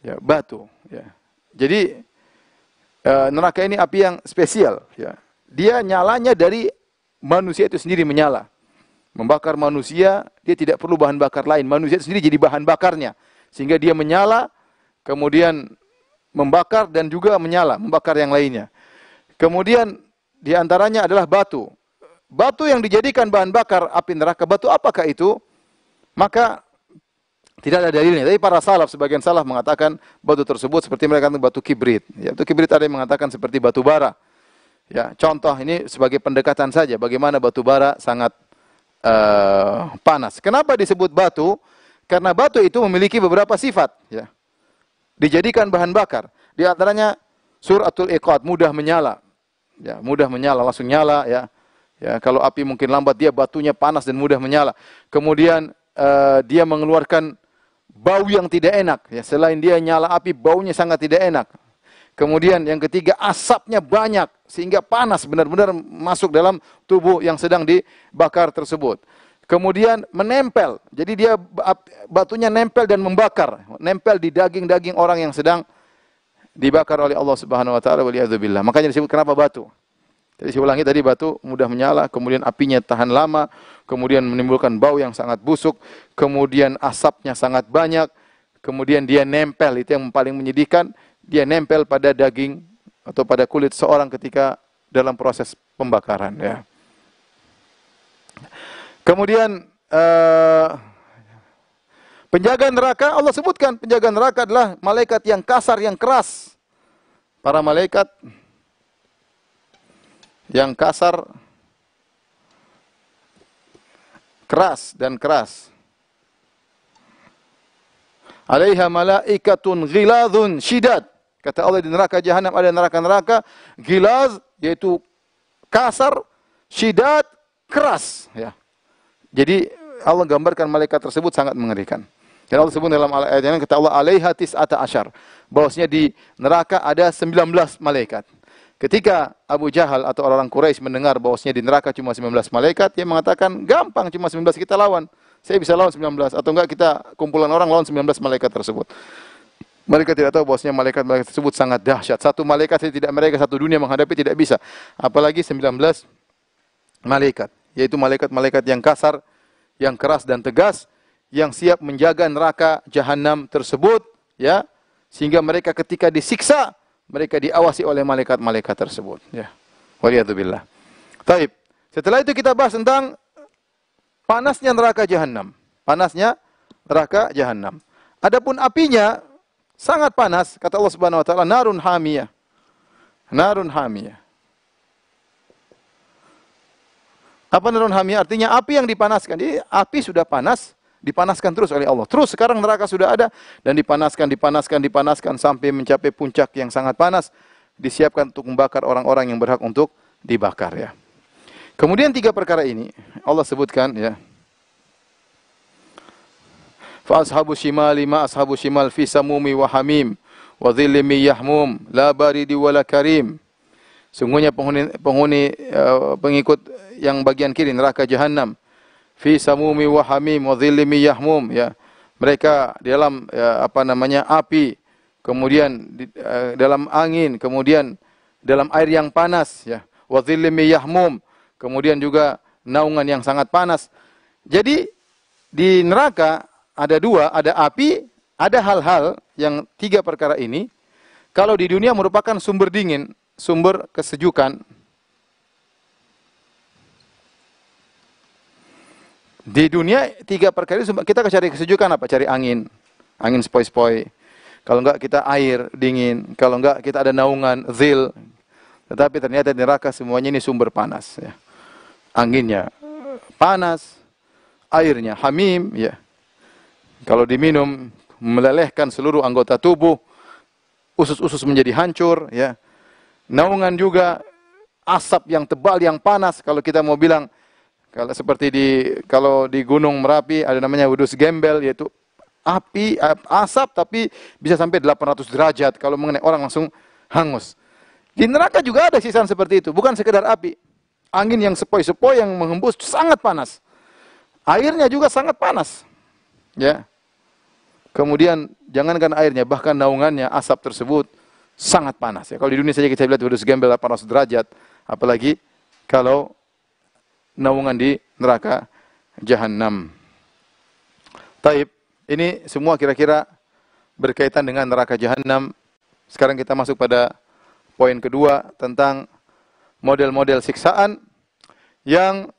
Speaker 3: Ya, batu, ya. Jadi e, neraka ini api yang spesial, ya. Dia nyalanya dari manusia itu sendiri menyala. Membakar manusia, dia tidak perlu bahan bakar lain. Manusia itu sendiri jadi bahan bakarnya. Sehingga dia menyala, kemudian membakar dan juga menyala, membakar yang lainnya. Kemudian diantaranya adalah batu. Batu yang dijadikan bahan bakar api neraka, batu apakah itu? Maka tidak ada dalilnya. Tapi para salaf, sebagian salaf mengatakan batu tersebut seperti mereka batu kibrit. Ya, batu kibrit ada yang mengatakan seperti batu bara. Ya, contoh ini sebagai pendekatan saja bagaimana batu bara sangat uh, panas. Kenapa disebut batu? Karena batu itu memiliki beberapa sifat, ya. Dijadikan bahan bakar. Di antaranya suratul iqad, mudah menyala. Ya, mudah menyala, langsung nyala ya. Ya, kalau api mungkin lambat dia batunya panas dan mudah menyala. Kemudian uh, dia mengeluarkan bau yang tidak enak ya. Selain dia nyala api, baunya sangat tidak enak. Kemudian yang ketiga asapnya banyak sehingga panas benar-benar masuk dalam tubuh yang sedang dibakar tersebut. Kemudian menempel. Jadi dia batunya nempel dan membakar, nempel di daging-daging orang yang sedang dibakar oleh Allah Subhanahu wa taala waliyadzubillah. Makanya disebut kenapa batu? Jadi saya ulangi tadi batu mudah menyala, kemudian apinya tahan lama, kemudian menimbulkan bau yang sangat busuk, kemudian asapnya sangat banyak, kemudian dia nempel itu yang paling menyedihkan dia nempel pada daging atau pada kulit seorang ketika dalam proses pembakaran ya. Kemudian uh, penjaga neraka Allah sebutkan penjaga neraka adalah malaikat yang kasar yang keras. Para malaikat yang kasar keras dan keras. Alaiha malaikatun ghiladun syidad. Kata Allah di neraka jahanam ada neraka-neraka gilaz yaitu kasar, sidat keras ya. Jadi Allah gambarkan malaikat tersebut sangat mengerikan. Dan Allah sebut dalam ayat yang kata Allah alaiha tis'ata asyar. Bahwasanya di neraka ada 19 malaikat. Ketika Abu Jahal atau orang-orang Quraisy mendengar bahwasanya di neraka cuma 19 malaikat, dia mengatakan, "Gampang cuma 19 kita lawan. Saya bisa lawan 19 atau enggak kita kumpulan orang lawan 19 malaikat tersebut." Mereka tidak tahu bahwasanya malaikat-malaikat tersebut sangat dahsyat. Satu malaikat saja tidak mereka satu dunia menghadapi tidak bisa. Apalagi 19 malaikat, yaitu malaikat-malaikat yang kasar, yang keras dan tegas yang siap menjaga neraka jahanam tersebut ya sehingga mereka ketika disiksa mereka diawasi oleh malaikat-malaikat tersebut ya waliyadzubillah taib setelah itu kita bahas tentang panasnya neraka jahanam panasnya neraka jahanam adapun apinya Sangat panas, kata Allah Subhanahu wa taala, narun hamiyah. Narun hamiyah. Apa narun hamiyah? Artinya api yang dipanaskan. Jadi api sudah panas, dipanaskan terus oleh Allah. Terus sekarang neraka sudah ada dan dipanaskan, dipanaskan, dipanaskan sampai mencapai puncak yang sangat panas. Disiapkan untuk membakar orang-orang yang berhak untuk dibakar ya. Kemudian tiga perkara ini Allah sebutkan ya. Fa ashabu shimali ma ashabu shimal fi samumi wa hamim wa dhillimi yahmum la baridi wala karim. Sungguhnya penghuni, penghuni uh, pengikut yang bagian kiri neraka jahanam fi samumi wa hamim wa dhillimi yahmum ya. Mereka di dalam ya, apa namanya api, kemudian di, uh, dalam angin, kemudian dalam air yang panas ya. Wa dhillimi yahmum. Kemudian juga naungan yang sangat panas. Jadi di neraka ada dua, ada api, ada hal-hal yang tiga perkara ini. Kalau di dunia merupakan sumber dingin, sumber kesejukan. Di dunia tiga perkara ini kita cari kesejukan apa? Cari angin, angin sepoi-sepoi. Kalau enggak kita air dingin, kalau enggak kita ada naungan zil. Tetapi ternyata di neraka semuanya ini sumber panas. Ya. Anginnya panas, airnya hamim, ya kalau diminum melelehkan seluruh anggota tubuh, usus-usus menjadi hancur, ya. Naungan juga asap yang tebal yang panas kalau kita mau bilang kalau seperti di kalau di Gunung Merapi ada namanya wudus gembel yaitu api asap tapi bisa sampai 800 derajat kalau mengenai orang langsung hangus. Di neraka juga ada sisaan seperti itu, bukan sekedar api. Angin yang sepoi-sepoi yang menghembus sangat panas. Airnya juga sangat panas. Ya. Kemudian jangankan airnya, bahkan naungannya, asap tersebut sangat panas. Ya, kalau di dunia saja kita lihat sudah segembel 800 derajat, apalagi kalau naungan di neraka jahanam. Taib, ini semua kira-kira berkaitan dengan neraka jahanam. Sekarang kita masuk pada poin kedua tentang model-model siksaan yang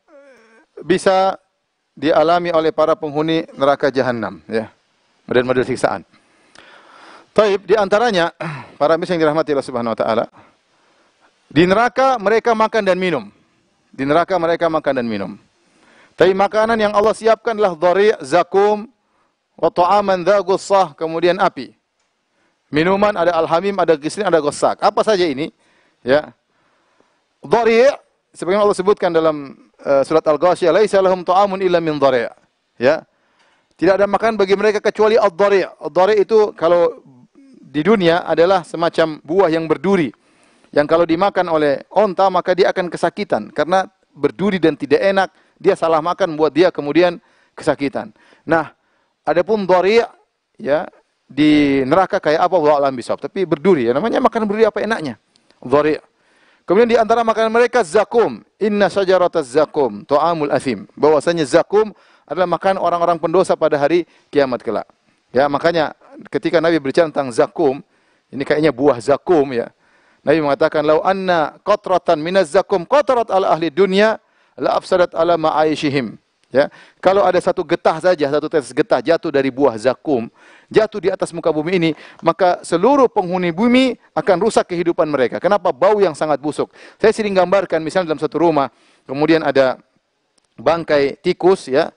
Speaker 3: bisa dialami oleh para penghuni neraka jahanam ya dan model siksaan. Taib di antaranya para miskin yang dirahmati Allah Subhanahu wa taala. Di neraka mereka makan dan minum. Di neraka mereka makan dan minum. Tapi makanan yang Allah siapkan adalah dhari, zakum, wa ta'aman gussah, kemudian api. Minuman ada alhamim, ada gisrin, ada gosak Apa saja ini? Ya. Dhari sebagaimana Allah sebutkan dalam uh, surat Al-Ghasyiyah, "Laisa lahum ta'amun illa min dhari'." Ya. Tidak ada makan bagi mereka kecuali al dari al dari itu kalau di dunia adalah semacam buah yang berduri. Yang kalau dimakan oleh onta maka dia akan kesakitan karena berduri dan tidak enak, dia salah makan buat dia kemudian kesakitan. Nah, adapun dhari' ya di neraka kayak apa Allah alam bisa. tapi berduri ya namanya makan berduri apa enaknya? Dhari'. Kemudian di antara makanan mereka zakum, inna syajarataz zakum, to'amul asim. Bahwasanya zakum adalah makan orang-orang pendosa pada hari kiamat kelak. Ya, makanya ketika Nabi berbicara tentang zakum, ini kayaknya buah zakum ya. Nabi mengatakan lau anna qatratan minaz zakum qatarat al ahli dunya la afsadat ala ma'aishihim. Ya, kalau ada satu getah saja, satu tetes getah jatuh dari buah zakum, jatuh di atas muka bumi ini, maka seluruh penghuni bumi akan rusak kehidupan mereka. Kenapa bau yang sangat busuk? Saya sering gambarkan misalnya dalam satu rumah, kemudian ada bangkai tikus ya,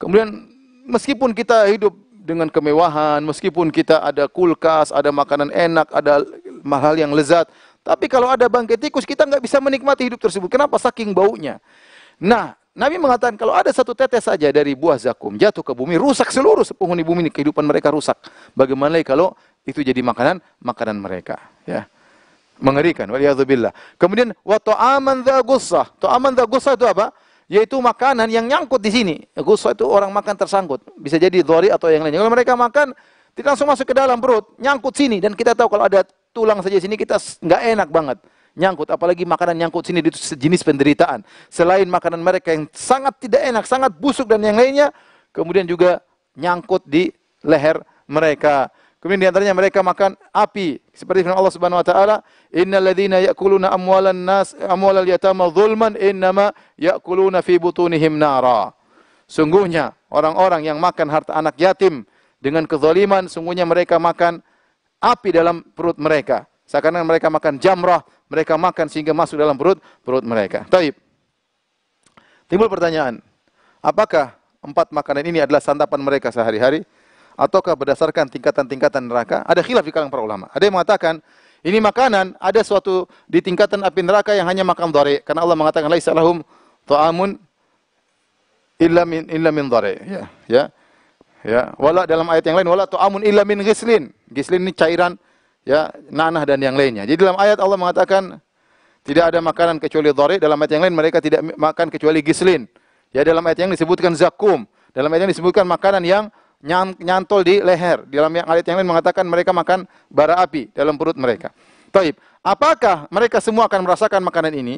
Speaker 3: Kemudian meskipun kita hidup dengan kemewahan, meskipun kita ada kulkas, ada makanan enak, ada mahal yang lezat, tapi kalau ada bangkai tikus kita nggak bisa menikmati hidup tersebut. Kenapa? Saking baunya. Nah, Nabi mengatakan kalau ada satu tetes saja dari buah zakum jatuh ke bumi, rusak seluruh penghuni bumi ini, kehidupan mereka rusak. Bagaimana kalau itu jadi makanan makanan mereka, ya. Mengerikan, waliyadzubillah. Kemudian wa ta'aman dza ghussah. Ta'aman dza itu apa? yaitu makanan yang nyangkut di sini. gusso itu orang makan tersangkut, bisa jadi dori atau yang lainnya. Kalau mereka makan tidak langsung masuk ke dalam perut, nyangkut sini dan kita tahu kalau ada tulang saja sini kita nggak enak banget. Nyangkut, apalagi makanan nyangkut sini itu sejenis penderitaan. Selain makanan mereka yang sangat tidak enak, sangat busuk dan yang lainnya, kemudian juga nyangkut di leher mereka. Kemudian di antaranya mereka makan api seperti firman Allah Subhanahu wa taala, "Innal ladzina ya'kuluna amwalan nas amwalal yatama dzulman innama ya'kuluna fi butunihim nara." Sungguhnya orang-orang yang makan harta anak yatim dengan kezaliman, sungguhnya mereka makan api dalam perut mereka. Seakan-akan mereka makan jamrah, mereka makan sehingga masuk dalam perut perut mereka. Taib. Timbul pertanyaan, apakah empat makanan ini adalah santapan mereka sehari-hari? ataukah berdasarkan tingkatan-tingkatan neraka? Ada khilaf di kalangan para ulama. Ada yang mengatakan ini makanan ada suatu di tingkatan api neraka yang hanya makan dhari karena Allah mengatakan laisa lahum ta'amun illa min illa min dhari. Ya, ya. Ya, wala dalam ayat yang lain wala ta'amun illa min ghislin. Ghislin ini cairan ya, nanah dan yang lainnya. Jadi dalam ayat Allah mengatakan tidak ada makanan kecuali dhari, dalam ayat yang lain mereka tidak makan kecuali ghislin. Ya, dalam ayat yang disebutkan zakum, dalam ayat yang disebutkan makanan yang nyantol di leher. Di dalam yang ayat yang lain mengatakan mereka makan bara api dalam perut mereka. Taib. Apakah mereka semua akan merasakan makanan ini?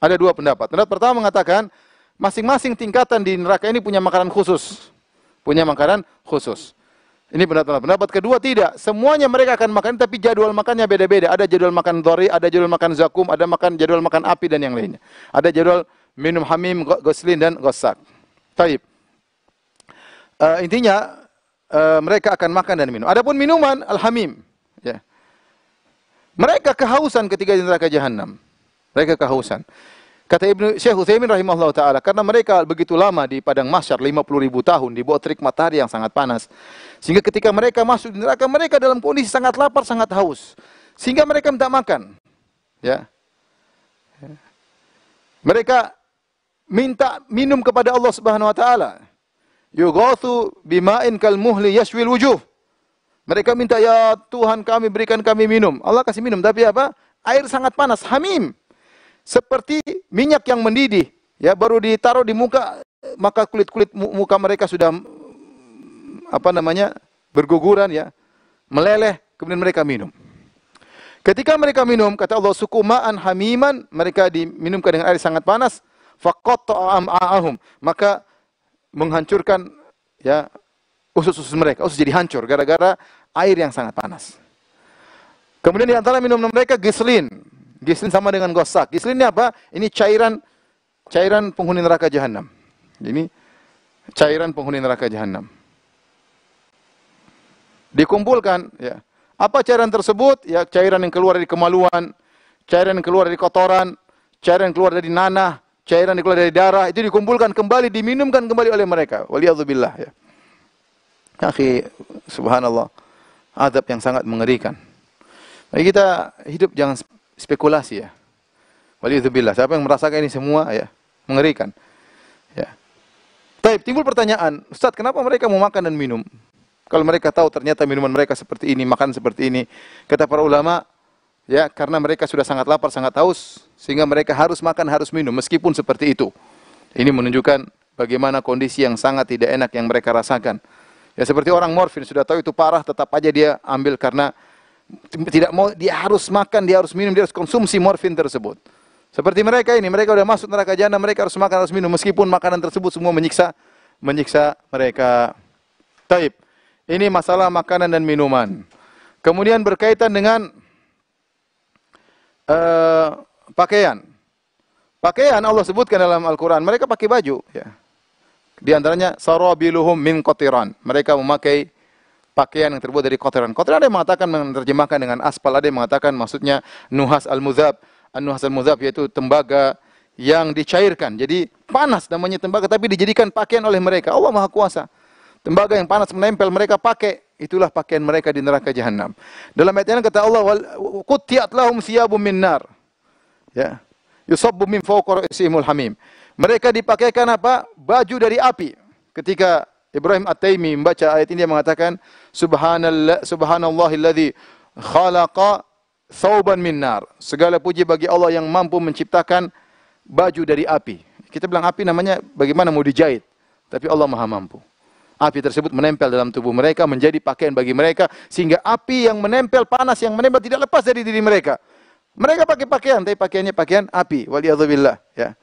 Speaker 3: Ada dua pendapat. Pendapat pertama mengatakan masing-masing tingkatan di neraka ini punya makanan khusus. Punya makanan khusus. Ini pendapat pendapat kedua tidak. Semuanya mereka akan makan tapi jadwal makannya beda-beda. Ada jadwal makan dori, ada jadwal makan zakum, ada makan jadwal makan api dan yang lainnya. Ada jadwal minum hamim, goslin dan gosak. Taib. Uh, intinya Eh, mereka akan makan dan minum. Adapun minuman al-hamim, ya. Mereka kehausan ketika di neraka jahanam. Mereka kehausan. Kata Ibnu Syekh Utsaimin rahimahullah taala, karena mereka begitu lama di padang mahsyar 50 ribu tahun di bawah terik matahari yang sangat panas. Sehingga ketika mereka masuk di neraka, mereka dalam kondisi sangat lapar, sangat haus. Sehingga mereka minta makan. Ya. Mereka minta minum kepada Allah Subhanahu wa taala yughathu bima'in kal muhli yashwil wujuh. Mereka minta ya Tuhan kami berikan kami minum. Allah kasih minum tapi apa? Air sangat panas, hamim. Seperti minyak yang mendidih, ya baru ditaruh di muka maka kulit-kulit muka mereka sudah apa namanya? berguguran ya, meleleh kemudian mereka minum. Ketika mereka minum, kata Allah sukumaan hamiman, mereka diminumkan dengan air sangat panas, faqatta am'ahum. Maka menghancurkan ya usus-usus mereka. Usus jadi hancur gara-gara air yang sangat panas. Kemudian di antara minuman mereka gislin. Gislin sama dengan gosak. Gislin ini apa? Ini cairan cairan penghuni neraka jahanam. Ini cairan penghuni neraka jahanam. Dikumpulkan ya. Apa cairan tersebut? Ya cairan yang keluar dari kemaluan, cairan yang keluar dari kotoran, cairan yang keluar dari nanah, cairan yang keluar dari darah itu dikumpulkan kembali diminumkan kembali oleh mereka waliyadzubillah ya akhi subhanallah adab yang sangat mengerikan Mari kita hidup jangan spekulasi ya. Waliyadzubillah. Siapa yang merasakan ini semua ya, mengerikan. Ya. Taib, timbul pertanyaan, Ustaz, kenapa mereka mau makan dan minum? Kalau mereka tahu ternyata minuman mereka seperti ini, makan seperti ini, kata para ulama, ya karena mereka sudah sangat lapar, sangat haus sehingga mereka harus makan, harus minum meskipun seperti itu. Ini menunjukkan bagaimana kondisi yang sangat tidak enak yang mereka rasakan. Ya seperti orang morfin sudah tahu itu parah tetap aja dia ambil karena tidak mau dia harus makan, dia harus minum, dia harus konsumsi morfin tersebut. Seperti mereka ini, mereka sudah masuk neraka jahanam, mereka harus makan, harus minum meskipun makanan tersebut semua menyiksa menyiksa mereka. Taib. Ini masalah makanan dan minuman. Kemudian berkaitan dengan Eh, pakaian. Pakaian Allah sebutkan dalam Al-Quran. Mereka pakai baju. Ya. Di antaranya, sarabiluhum min kotiran. Mereka memakai pakaian yang terbuat dari kotoran. Kotoran ada yang mengatakan, menerjemahkan dengan aspal. Ada yang mengatakan maksudnya nuhas al-muzab. An-nuhas al-muzab yaitu tembaga yang dicairkan. Jadi panas namanya tembaga, tapi dijadikan pakaian oleh mereka. Allah Maha Kuasa. Tembaga yang panas menempel mereka pakai itulah pakaian mereka di neraka jahanam. Dalam ayat yang kata Allah qutiyat lahum minar. min nar. Ya. Yusabbu min fawqa ra'sihimul hamim. Mereka dipakaikan apa? Baju dari api. Ketika Ibrahim At-Taimi membaca ayat ini dia mengatakan subhanallah subhanallahi allazi khalaqa thawban min Segala puji bagi Allah yang mampu menciptakan baju dari api. Kita bilang api namanya bagaimana mau dijahit. Tapi Allah Maha Mampu. Api tersebut menempel dalam tubuh mereka, menjadi pakaian bagi mereka, sehingga api yang menempel, panas yang menempel tidak lepas dari diri mereka. Mereka pakai pakaian, tapi pakaiannya pakaian api. Waliyadzubillah. Ya.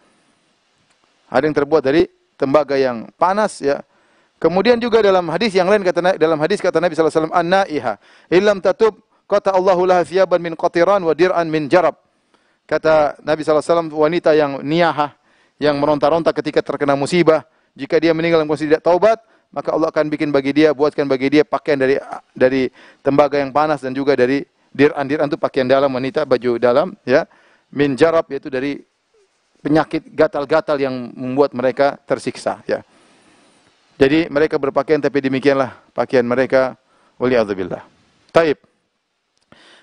Speaker 3: Ada yang terbuat dari tembaga yang panas. Ya. Kemudian juga dalam hadis yang lain kata dalam hadis kata Nabi sallallahu alaihi wasallam an-naiha illam tatub kata Allahu laha thiyaban min qatiran wa dir'an min jarab. Kata Nabi sallallahu alaihi wanita yang niyaha yang meronta-ronta ketika terkena musibah, jika dia meninggal dalam kondisi tidak taubat, maka Allah akan bikin bagi dia buatkan bagi dia pakaian dari dari tembaga yang panas dan juga dari diran-diran itu pakaian dalam wanita baju dalam ya min jarab yaitu dari penyakit gatal-gatal yang membuat mereka tersiksa ya. Jadi mereka berpakaian tapi demikianlah pakaian mereka waliyadzubillah. Taib.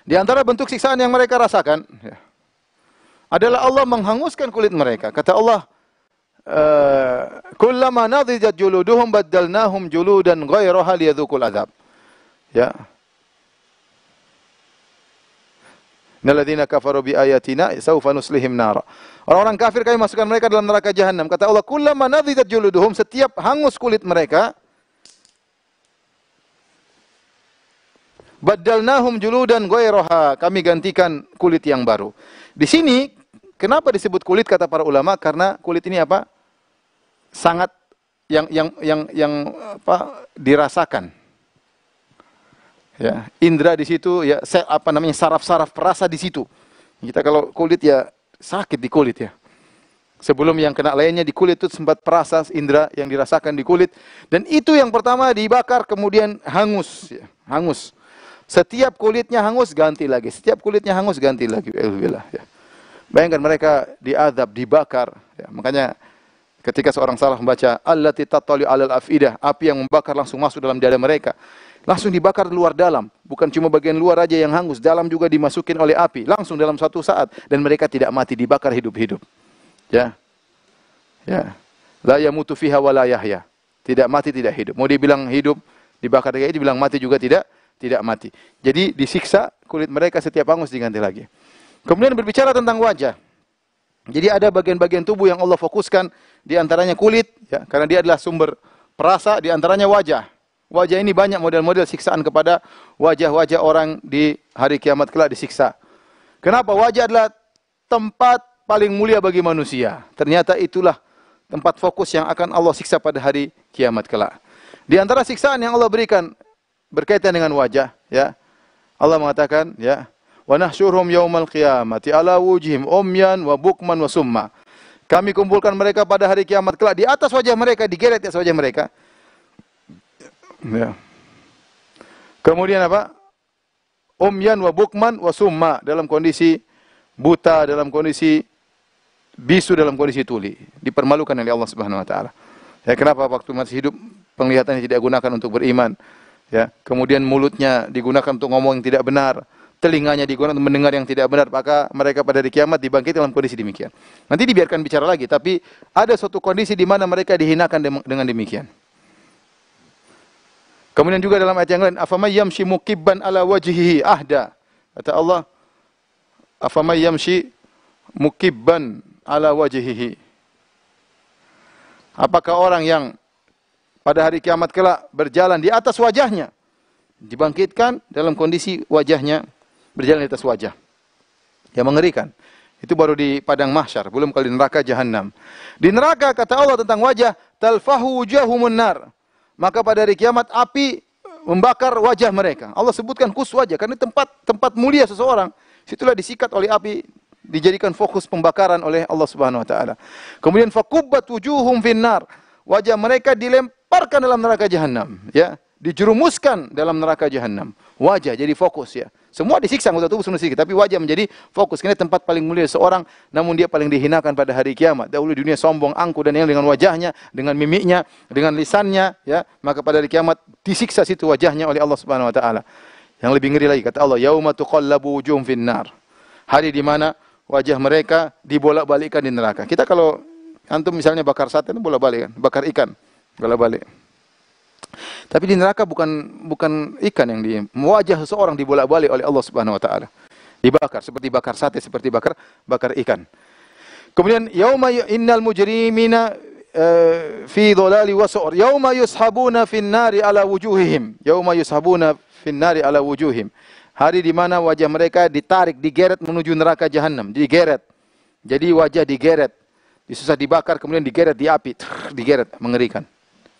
Speaker 3: Di antara bentuk siksaan yang mereka rasakan ya, adalah Allah menghanguskan kulit mereka. Kata Allah, Eh, kullama nadhijat juluduhum baddalnahum juludan ghayraha liyadhukul adzab. Ya. Nalladzina kafaru bi ayatina saufa nuslihim nara. Orang-orang kafir kami masukkan mereka dalam neraka jahanam. Kata Allah, kullama nadhijat juluduhum setiap hangus kulit mereka Badalnahum juludan ghayraha. Kami gantikan kulit yang baru. Di sini kenapa disebut kulit kata para ulama? Karena kulit ini apa? sangat yang yang yang yang apa dirasakan. Ya, indera di situ ya apa namanya saraf-saraf perasa di situ. Kita kalau kulit ya sakit di kulit ya. Sebelum yang kena lainnya di kulit itu sempat perasa indra yang dirasakan di kulit dan itu yang pertama dibakar kemudian hangus ya, hangus. Setiap kulitnya hangus ganti lagi. Setiap kulitnya hangus ganti lagi. Alhamdulillah. Ya. Bayangkan mereka diadab, dibakar. Ya, makanya Ketika seorang salah membaca allati tatali alal afidah, api yang membakar langsung masuk dalam dada mereka. Langsung dibakar luar dalam, bukan cuma bagian luar aja yang hangus, dalam juga dimasukin oleh api, langsung dalam satu saat dan mereka tidak mati dibakar hidup-hidup. Ya. Ya. La yamutu fiha wa la Tidak mati tidak hidup. Mau dibilang hidup dibakar kayak dibilang mati juga tidak tidak mati. Jadi disiksa kulit mereka setiap hangus diganti lagi. Kemudian berbicara tentang wajah. Jadi ada bagian-bagian tubuh yang Allah fokuskan, di antaranya kulit, ya, karena dia adalah sumber perasa, di antaranya wajah. Wajah ini banyak model-model siksaan kepada wajah-wajah orang di hari kiamat kelak disiksa. Kenapa? Wajah adalah tempat paling mulia bagi manusia. Ternyata itulah tempat fokus yang akan Allah siksa pada hari kiamat kelak. Di antara siksaan yang Allah berikan berkaitan dengan wajah, ya. Allah mengatakan, ya, wa nahsyurhum yaumal qiyamati ala wujihim umyan wa bukman wa summa. Kami kumpulkan mereka pada hari kiamat kelak di atas wajah mereka, digeret di atas wajah mereka. Ya. Kemudian apa? Umyan wa bukman wa summa dalam kondisi buta, dalam kondisi bisu, dalam kondisi tuli. Dipermalukan oleh Allah Subhanahu wa taala. Ya, kenapa waktu masih hidup penglihatannya tidak digunakan untuk beriman? Ya, kemudian mulutnya digunakan untuk ngomong yang tidak benar telinganya digunakan untuk mendengar yang tidak benar, maka mereka pada hari kiamat dibangkit dalam kondisi demikian. Nanti dibiarkan bicara lagi, tapi ada suatu kondisi di mana mereka dihinakan dengan demikian. Kemudian juga dalam ayat yang lain, afama yamshi mukibban ala wajhihi ahda. Kata Allah, afama yamshi mukibban ala wajhihi. Apakah orang yang pada hari kiamat kelak berjalan di atas wajahnya dibangkitkan dalam kondisi wajahnya berjalan di atas wajah. Yang mengerikan. Itu baru di padang mahsyar, belum kali neraka jahanam. Di neraka kata Allah tentang wajah, talfahu wujuhumun nar. Maka pada hari kiamat api membakar wajah mereka. Allah sebutkan kus wajah karena tempat tempat mulia seseorang. Situlah disikat oleh api dijadikan fokus pembakaran oleh Allah Subhanahu wa taala. Kemudian fakubat wujuhum finnar. Wajah mereka dilemparkan dalam neraka jahanam, ya. Dijerumuskan dalam neraka jahanam. Wajah jadi fokus ya. Semua disiksa anggota tubuh semua disiksa. tapi wajah menjadi fokus. Karena tempat paling mulia seorang, namun dia paling dihinakan pada hari kiamat. Dahulu di dunia sombong, angku dan yang dengan wajahnya, dengan mimiknya, dengan lisannya, ya maka pada hari kiamat disiksa situ wajahnya oleh Allah Subhanahu Wa Taala. Yang lebih ngeri lagi kata Allah, yauma tuqallabu wujuhum finnar. Hari di mana wajah mereka dibolak-balikkan di neraka. Kita kalau antum misalnya bakar sate, bolak-balik kan, bakar ikan, bolak-balik. Tapi di neraka bukan bukan ikan yang di wajah seseorang dibolak-balik oleh Allah Subhanahu wa taala. Dibakar seperti bakar sate, seperti bakar bakar ikan. Kemudian yauma innal mujrimina eh, fi dhalali wa su'ur. Yauma yushabuna fin ala wujuhihim. Yauma yushabuna finnari ala wujuhihim. Hari di mana wajah mereka ditarik, digeret menuju neraka jahanam, digeret. Jadi wajah digeret, disusah dibakar kemudian digeret di api, digeret mengerikan.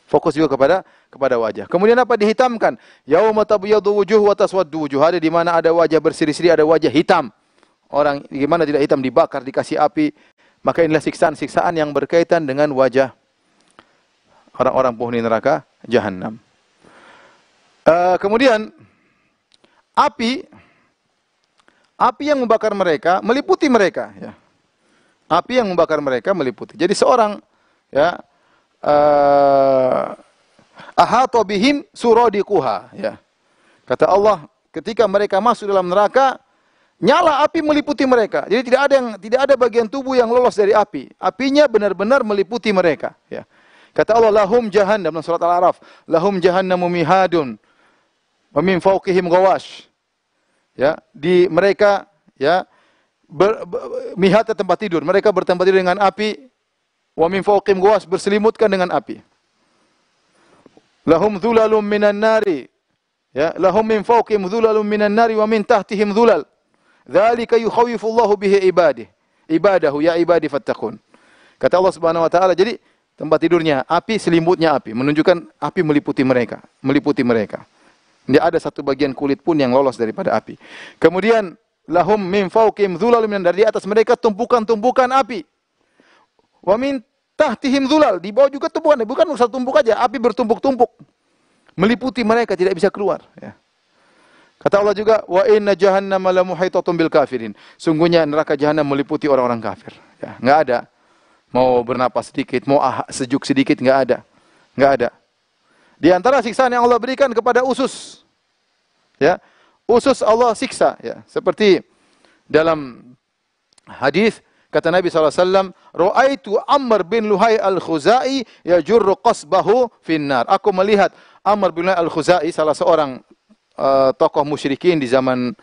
Speaker 3: Fokus juga kepada kepada wajah. Kemudian apa dihitamkan? Yauma tabyadu wujuh wa taswaddu wujuh. Hari di mana ada wajah bersiri-siri, ada wajah hitam. Orang gimana tidak hitam dibakar, dikasih api. Maka inilah siksaan-siksaan yang berkaitan dengan wajah orang-orang penghuni neraka jahanam. Uh, eh, kemudian api api yang membakar mereka meliputi mereka ya. Api yang membakar mereka meliputi. Jadi seorang ya uh, bihim surodikuha. ya. Kata Allah ketika mereka masuk dalam neraka nyala api meliputi mereka. Jadi tidak ada yang tidak ada bagian tubuh yang lolos dari api. Apinya benar-benar meliputi mereka ya. Kata Allah lahum jahannam dalam surat Al-Araf, lahum namu mihadun mamin min gawash. Ya, di mereka ya ber, ber, mihat tempat tidur. Mereka bertempat tidur dengan api Wa min fawqim ghawas berselimutkan dengan api. Lahum dhulalum minan nari. Ya, lahum min fawqim dhulalum minan nari wa min tahtihim dhulal. Dzalika yukhawifullahu bihi ibadih. Ibadahu ya ibadi fattaqun. Kata Allah Subhanahu wa taala, jadi tempat tidurnya api, selimutnya api, menunjukkan api meliputi mereka, meliputi mereka. Tidak ada satu bagian kulit pun yang lolos daripada api. Kemudian lahum min fawqim dhulalun minan dari atas mereka tumpukan-tumpukan api. Wa min tahtihim zulal. Di bawah juga tumpukan. Bukan satu tumpuk aja. Api bertumpuk-tumpuk. Meliputi mereka. Tidak bisa keluar. Ya. Kata Allah juga, wa inna jahannam la muhaitatun bil kafirin. Sungguhnya neraka jahanam meliputi orang-orang kafir. Ya, enggak ada mau bernapas sedikit, mau ah, sejuk sedikit nggak ada. Enggak ada. Di antara siksaan yang Allah berikan kepada usus. Ya. Usus Allah siksa ya. Seperti dalam hadis Kata Nabi SAW, Ru'aitu Amr bin Luhai al-Khuzai jurru qasbahu finnar. Aku melihat Amr bin Luhai al-Khuzai, salah seorang uh, tokoh musyrikin di zaman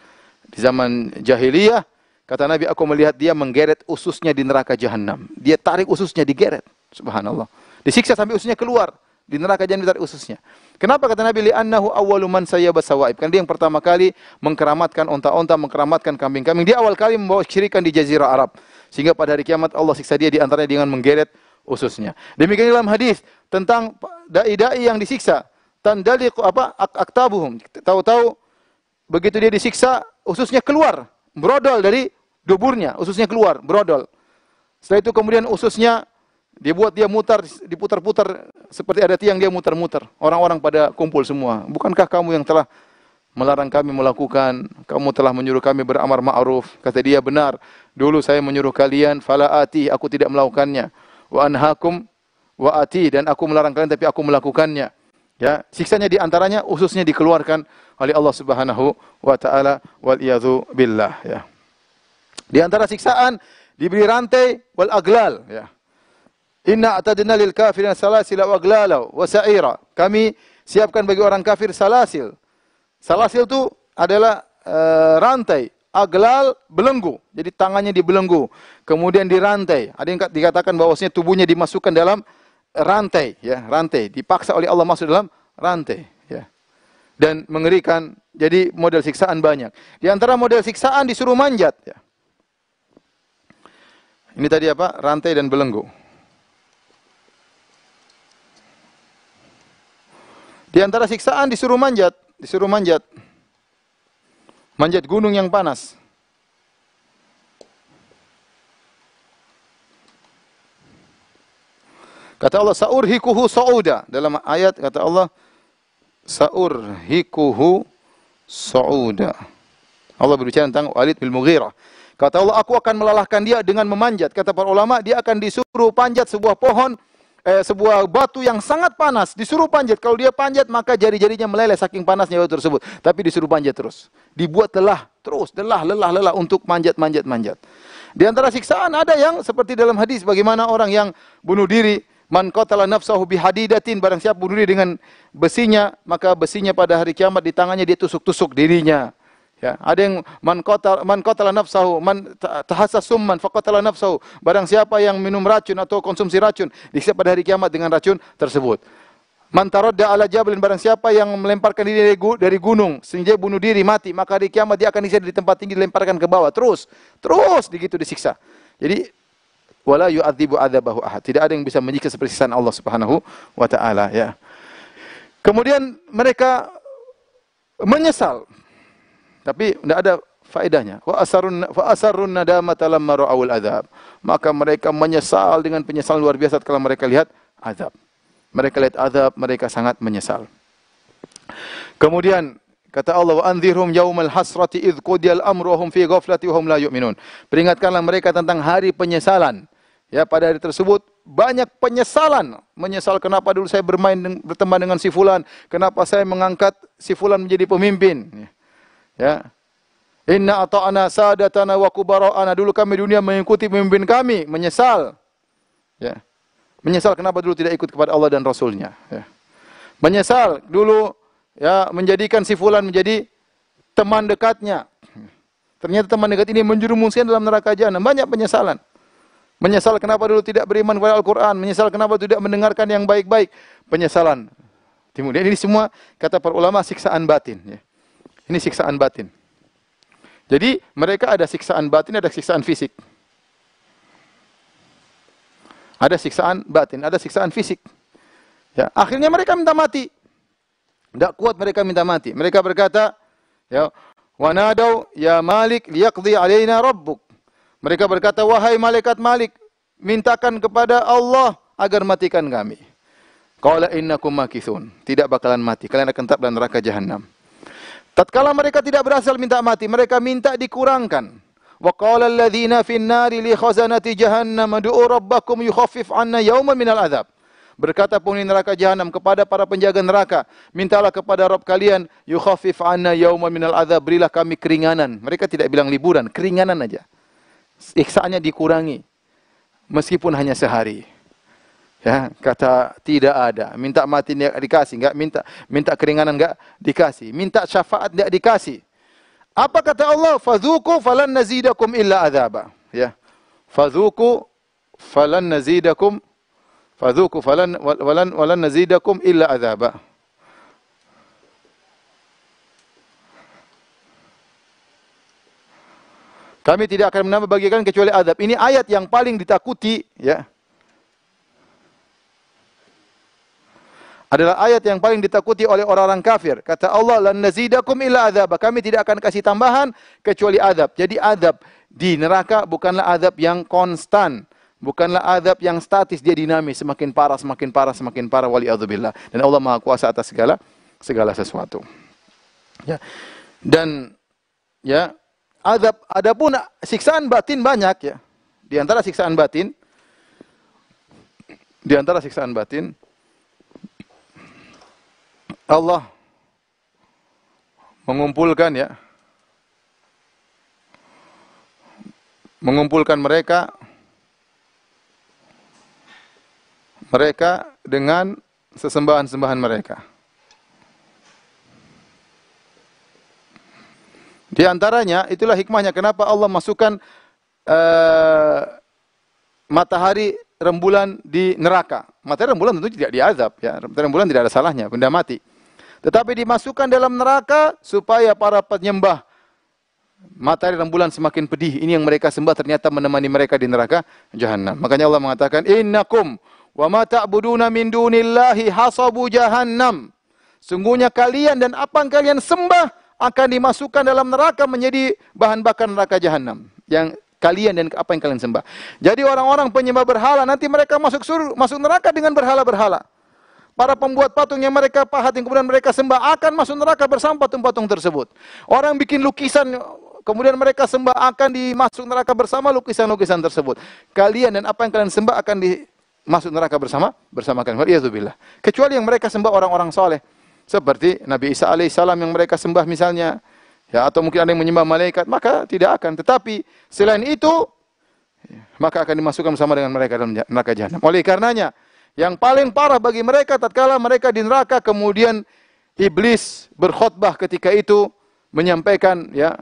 Speaker 3: di zaman jahiliyah. Kata Nabi, aku melihat dia menggeret ususnya di neraka jahanam. Dia tarik ususnya digeret. Subhanallah. Disiksa sampai ususnya keluar. Di neraka jahanam ditarik ususnya. Kenapa kata Nabi li'annahu awwalu man sayyaba sawaib? Kan dia yang pertama kali mengkeramatkan onta-onta, mengkeramatkan kambing-kambing. Dia awal kali membawa syirikan di jazirah Arab. Sehingga pada hari kiamat Allah siksa dia di antaranya dengan menggeret ususnya. Demikian dalam hadis tentang dai-dai yang disiksa. Tandali apa aktabuhum. Tahu-tahu begitu dia disiksa ususnya keluar, berodol dari duburnya, ususnya keluar, berodol. Setelah itu kemudian ususnya dia buat dia mutar, diputar-putar seperti ada tiang dia mutar-mutar. Orang-orang pada kumpul semua. Bukankah kamu yang telah melarang kami melakukan, kamu telah menyuruh kami beramar ma'ruf. Kata dia, benar. Dulu saya menyuruh kalian, fala'ati, aku tidak melakukannya. Wa anhakum wa ati, dan aku melarang kalian tapi aku melakukannya. Ya, siksanya di antaranya ususnya dikeluarkan oleh Allah Subhanahu wa taala wal iazu billah ya. Di antara siksaan diberi rantai wal aglal ya. Inna atadna lil kafirin salasil wa aglala wa sa'ira. Kami siapkan bagi orang kafir salasil. Salasil itu adalah e, rantai, aglal belenggu. Jadi tangannya dibelenggu, kemudian dirantai. Ada yang dikatakan bahwasanya tubuhnya dimasukkan dalam rantai, ya, rantai. Dipaksa oleh Allah masuk dalam rantai, ya. Dan mengerikan. Jadi model siksaan banyak. Di antara model siksaan disuruh manjat, ya. Ini tadi apa? Rantai dan belenggu. Di antara siksaan disuruh manjat, disuruh manjat. Manjat gunung yang panas. Kata Allah saur hikuhu sauda dalam ayat kata Allah saur hikuhu sauda. Allah berbicara tentang Walid bin Mughirah. Kata Allah, aku akan melalahkan dia dengan memanjat. Kata para ulama, dia akan disuruh panjat sebuah pohon eh, sebuah batu yang sangat panas disuruh panjat. Kalau dia panjat maka jari-jarinya meleleh saking panasnya batu tersebut. Tapi disuruh panjat terus. Dibuat lelah terus, lelah, lelah, lelah untuk manjat, manjat, manjat. Di antara siksaan ada yang seperti dalam hadis bagaimana orang yang bunuh diri Man qatala nafsahu bihadidatin barang siapa bunuh diri dengan besinya maka besinya pada hari kiamat di tangannya dia tusuk-tusuk dirinya. Ya, ada yang man qatal man qatala nafsahu, man tahassas summan faqatala nafsahu. Barang siapa yang minum racun atau konsumsi racun, disiksa pada hari kiamat dengan racun tersebut. Man taradda ala jabalin barang siapa yang melemparkan diri dari, dari gunung sehingga bunuh diri mati, maka hari kiamat dia akan disiksa di tempat tinggi dilemparkan ke bawah terus, terus begitu disiksa. Jadi wala yu'adzibu adzabahu ahad. Tidak ada yang bisa menyiksa seperti siksaan Allah Subhanahu wa taala ya. Kemudian mereka menyesal tapi tidak ada faedahnya. Wa asarun fa asarun nadamata lamma ra'awul adzab. Maka mereka menyesal dengan penyesalan luar biasa kalau mereka lihat azab. Mereka lihat azab, mereka sangat menyesal. Kemudian kata Allah wa anzirhum yaumal hasrati idh qudiyal amru hum fi ghaflati hum la yu'minun. Peringatkanlah mereka tentang hari penyesalan. Ya, pada hari tersebut banyak penyesalan. Menyesal kenapa dulu saya bermain berteman dengan si fulan, kenapa saya mengangkat si fulan menjadi pemimpin. Ya. Ya. Inna ata'na sadatana wa kubara'ana. Dulu kami dunia mengikuti pemimpin kami, menyesal. Ya. Menyesal kenapa dulu tidak ikut kepada Allah dan Rasulnya. Ya. Menyesal dulu ya menjadikan si fulan menjadi teman dekatnya. Ternyata teman dekat ini menjerumuskan dalam neraka jahanam. Banyak penyesalan. Menyesal kenapa dulu tidak beriman kepada Al-Quran. Menyesal kenapa tidak mendengarkan yang baik-baik. Penyesalan. Kemudian ini semua kata para ulama siksaan batin. Ya. Ini siksaan batin. Jadi mereka ada siksaan batin, ada siksaan fisik. Ada siksaan batin, ada siksaan fisik. Ya, akhirnya mereka minta mati. Tidak kuat mereka minta mati. Mereka berkata, ya, wanadau ya Malik liyaqdi alaina Robbuk. Mereka berkata, wahai malaikat Malik, mintakan kepada Allah agar matikan kami. Qala innakum makithun. Tidak bakalan mati. Kalian akan tetap dalam neraka jahanam. Tatkala mereka tidak berhasil minta mati, mereka minta dikurangkan. Wa qala alladhina fin nari li khazanati jahannam ad'u rabbakum yukhaffif 'anna yawman minal adzab. Berkata penghuni neraka Jahannam kepada para penjaga neraka, mintalah kepada Rabb kalian yukhaffif 'anna yawman minal adzab, berilah kami keringanan. Mereka tidak bilang liburan, keringanan aja. Siksaannya dikurangi meskipun hanya sehari. Ya, kata tidak ada. Minta mati tidak dikasih, enggak minta minta keringanan enggak dikasih. Minta syafaat tidak dikasih. Apa kata Allah? Fadzuku falan nazidakum illa adzaba. Ya. Fadzuku falan nazidakum fadzuku falan walan walan nazidakum illa adzaba. Kami tidak akan menambah bagikan kecuali azab. Ini ayat yang paling ditakuti ya adalah ayat yang paling ditakuti oleh orang-orang kafir. Kata Allah, "Lan nazidakum illa adzab." Kami tidak akan kasih tambahan kecuali azab. Jadi azab di neraka bukanlah azab yang konstan, bukanlah azab yang statis, dia dinamis, semakin parah, semakin parah, semakin parah wali adzubillah. Dan Allah Maha Kuasa atas segala segala sesuatu. Ya. Dan ya, azab adapun siksaan batin banyak ya. Di antara siksaan batin di antara siksaan batin Allah mengumpulkan ya mengumpulkan mereka mereka dengan sesembahan-sembahan mereka. Di antaranya itulah hikmahnya kenapa Allah masukkan uh, matahari rembulan di neraka. Matahari rembulan tentu tidak diazab ya. Matahari rembulan tidak ada salahnya, benda mati. Tetapi dimasukkan dalam neraka supaya para penyembah matahari rembulan semakin pedih. Ini yang mereka sembah ternyata menemani mereka di neraka jahanam. Makanya Allah mengatakan, "Innakum wa ma ta'buduna min dunillahi hasabu jahannam." Sungguhnya kalian dan apa yang kalian sembah akan dimasukkan dalam neraka menjadi bahan bakar neraka jahanam. Yang kalian dan apa yang kalian sembah. Jadi orang-orang penyembah berhala nanti mereka masuk suruh masuk neraka dengan berhala-berhala para pembuat patung yang mereka pahat yang kemudian mereka sembah akan masuk neraka bersama patung-patung tersebut. Orang bikin lukisan kemudian mereka sembah akan dimasuk neraka bersama lukisan-lukisan tersebut. Kalian dan apa yang kalian sembah akan dimasuk neraka bersama bersama kalian. Waliyadzubillah. Kecuali yang mereka sembah orang-orang soleh. Seperti Nabi Isa alaihissalam yang mereka sembah misalnya. Ya, atau mungkin ada yang menyembah malaikat, maka tidak akan. Tetapi selain itu, ya, maka akan dimasukkan bersama dengan mereka dalam neraka jahanam. Oleh karenanya, yang paling parah bagi mereka tatkala mereka di neraka kemudian iblis berkhutbah ketika itu menyampaikan ya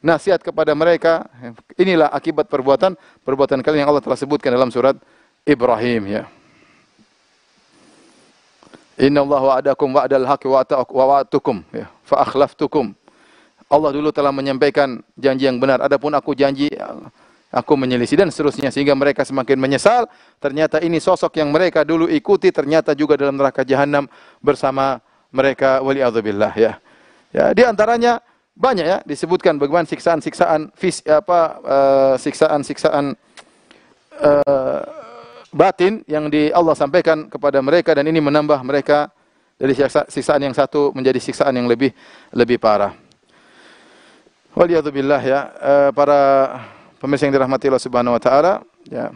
Speaker 3: nasihat kepada mereka. Inilah akibat perbuatan perbuatan kalian yang Allah telah sebutkan dalam surat Ibrahim ya. Inna Allah wa'adakum wa'dal haqqi wa'atukum ya fa akhlaftukum. Allah dulu telah menyampaikan janji yang benar adapun aku janji aku menyelisih dan seterusnya sehingga mereka semakin menyesal ternyata ini sosok yang mereka dulu ikuti ternyata juga dalam neraka jahanam bersama mereka wali adzubillah ya ya di antaranya banyak ya disebutkan bagaimana siksaan-siksaan fis apa eh, siksaan-siksaan uh, uh, batin yang di Allah sampaikan kepada mereka dan ini menambah mereka dari siksaan yang satu menjadi siksaan yang lebih lebih parah. Waliyadzubillah ya eh, para Pemirsa yang dirahmati Allah Subhanahu wa taala, ya.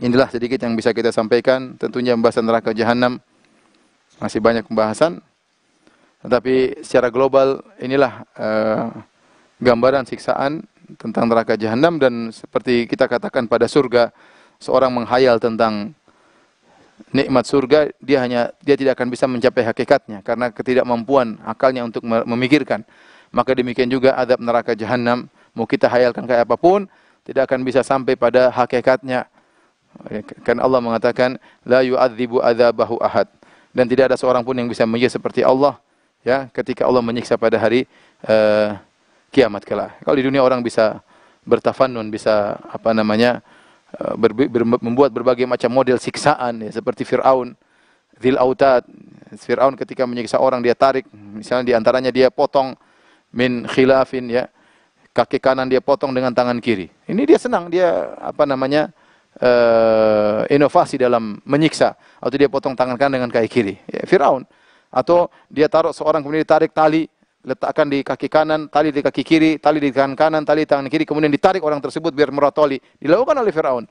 Speaker 3: Inilah sedikit yang bisa kita sampaikan, tentunya pembahasan neraka jahanam masih banyak pembahasan. Tetapi secara global inilah uh, gambaran siksaan tentang neraka jahanam dan seperti kita katakan pada surga seorang menghayal tentang nikmat surga dia hanya dia tidak akan bisa mencapai hakikatnya karena ketidakmampuan akalnya untuk memikirkan maka demikian juga adab neraka jahanam Mau kita hayalkan kayak apapun, tidak akan bisa sampai pada hakikatnya. Kan Allah mengatakan, La yu'adzibu adzabahu ahad. Dan tidak ada seorang pun yang bisa menyiksa seperti Allah. Ya, ketika Allah menyiksa pada hari uh, kiamat kala Kalau di dunia orang bisa bertafannun, bisa apa namanya, uh, eh, ber, ber, membuat berbagai macam model siksaan ya, seperti Firaun, Zil Autad. Firaun ketika menyiksa orang dia tarik, misalnya di antaranya dia potong min khilafin ya kaki kanan dia potong dengan tangan kiri. Ini dia senang, dia apa namanya uh, inovasi dalam menyiksa atau dia potong tangan kanan dengan kaki kiri. Ya, Firaun atau dia taruh seorang kemudian ditarik tali letakkan di kaki kanan, tali di kaki kiri, tali di tangan kanan, tali di tangan kiri, kemudian ditarik orang tersebut biar merotoli. Dilakukan oleh Firaun.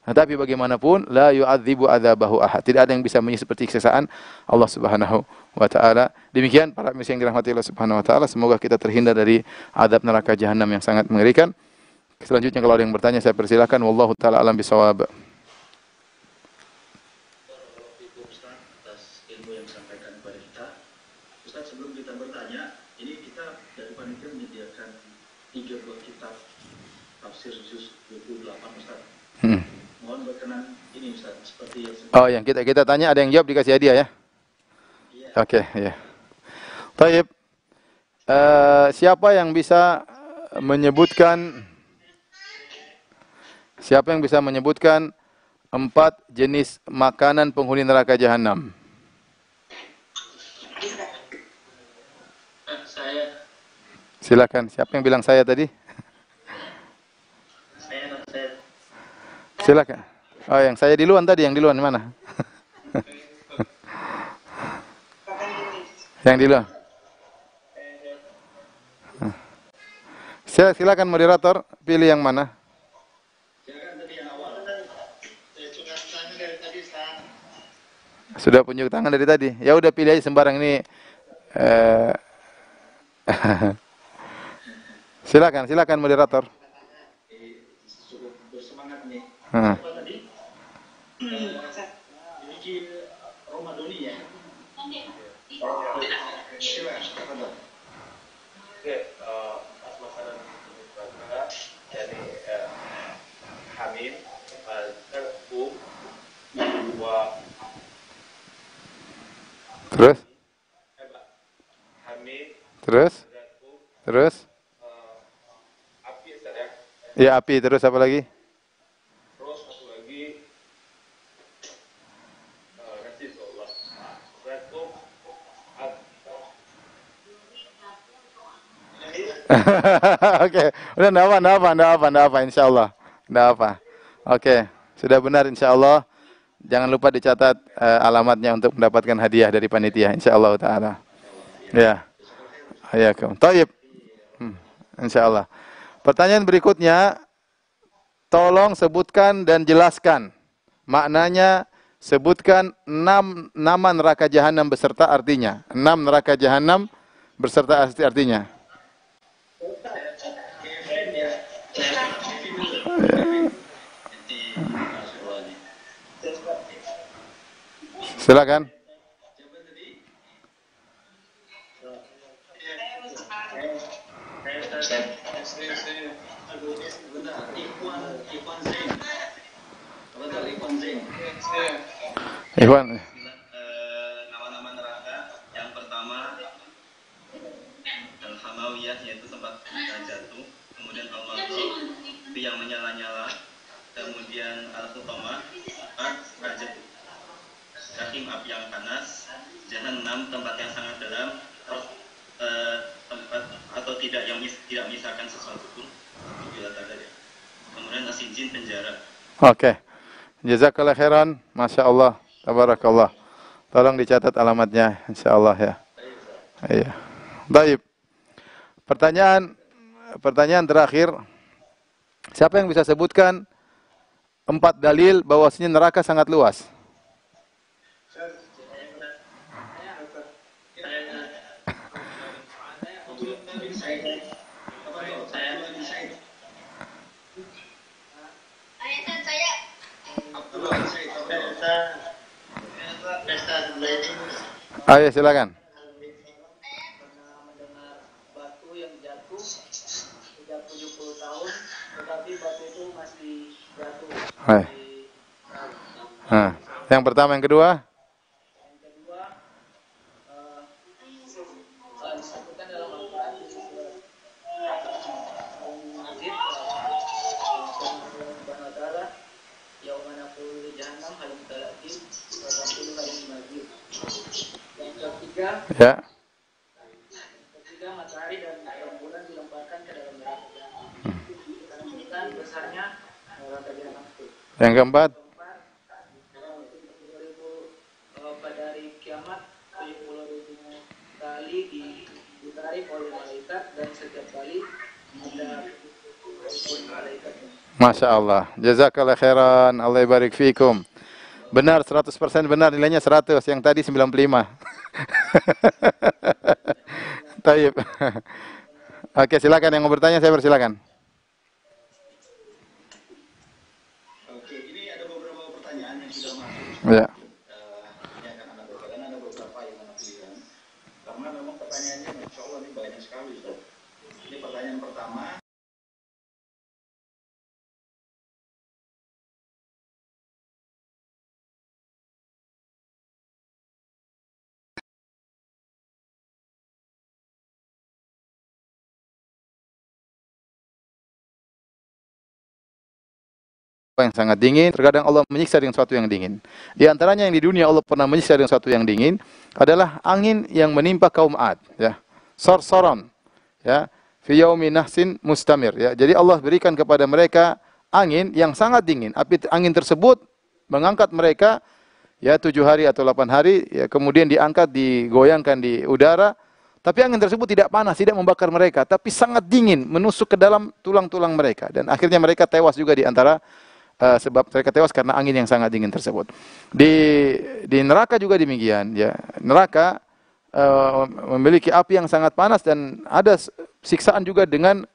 Speaker 3: Nah, tapi bagaimanapun la yu'adzibu adzabahu ahad. Tidak ada yang bisa menyiksa seperti siksaan Allah Subhanahu wa taala. Demikian para misi yang dirahmati Allah Subhanahu wa taala, semoga kita terhindar dari adab neraka jahanam yang sangat mengerikan. Selanjutnya kalau ada yang bertanya saya persilakan wallahu taala alam bisawab.
Speaker 1: Hmm. Hmm.
Speaker 3: Oh, yang kita kita tanya ada yang jawab dikasih hadiah ya. Oke, okay, ya. Yeah. Taib. Uh, siapa yang bisa menyebutkan Siapa yang bisa menyebutkan empat jenis makanan penghuni neraka jahanam? Silakan. Siapa yang bilang saya tadi? Silakan. Oh, yang saya di luar tadi, yang di luar di mana? Yang di luar. Saya silakan moderator pilih yang mana. Sudah punya tangan dari tadi. Ya udah pilih aja sembarang ini. Eh, silakan, silakan moderator.
Speaker 1: Hmm.
Speaker 2: Terus?
Speaker 3: Terus? Terus? Ya api terus apa lagi?
Speaker 2: Eh,
Speaker 3: Oke, udah enggak apa, enggak apa, enggak apa, apa insyaallah. Enggak Oke, sudah benar insyaallah. Jangan lupa dicatat uh, alamatnya untuk mendapatkan hadiah dari panitia insyaallah taala. Ya. Hayakum. Taib. Hmm, insyaallah. Pertanyaan berikutnya tolong sebutkan dan jelaskan maknanya sebutkan enam nama neraka jahanam beserta artinya. Enam neraka jahanam beserta artinya. Silakan. Ikhwan. Oke. Okay. Jazakallah khairan. Masya Allah. Tabarakallah. Tolong dicatat alamatnya. Insya Allah ya. Iya. Baik. Pertanyaan pertanyaan terakhir. Siapa yang bisa sebutkan empat dalil bahwasanya neraka sangat luas? Ayo ah, iya, silakan. Hai. Eh. Nah, yang pertama, yang kedua? Ya. Yang keempat, Masya Allah. Jazakallah khairan. Allah ibarik fikum. Benar 100% benar nilainya 100. Yang tadi 95. Taib. Oke, silakan yang mau bertanya saya persilakan. Oke, ini ada beberapa pertanyaan yang sudah masuk. Ya. yang sangat dingin, terkadang Allah menyiksa dengan sesuatu yang dingin. Di antaranya yang di dunia Allah pernah menyiksa dengan sesuatu yang dingin adalah angin yang menimpa kaum Ad, ya. Sorsoron, ya. Fi yaumi nahsin mustamir, ya. Jadi Allah berikan kepada mereka angin yang sangat dingin. Api angin tersebut mengangkat mereka ya tujuh hari atau delapan hari, ya, kemudian diangkat, digoyangkan di udara. Tapi angin tersebut tidak panas, tidak membakar mereka, tapi sangat dingin, menusuk ke dalam tulang-tulang mereka. Dan akhirnya mereka tewas juga di antara Eh, sebab mereka tewas karena angin yang sangat dingin tersebut. Di di neraka juga demikian ya. Neraka eh, memiliki api yang sangat panas dan ada siksaan juga dengan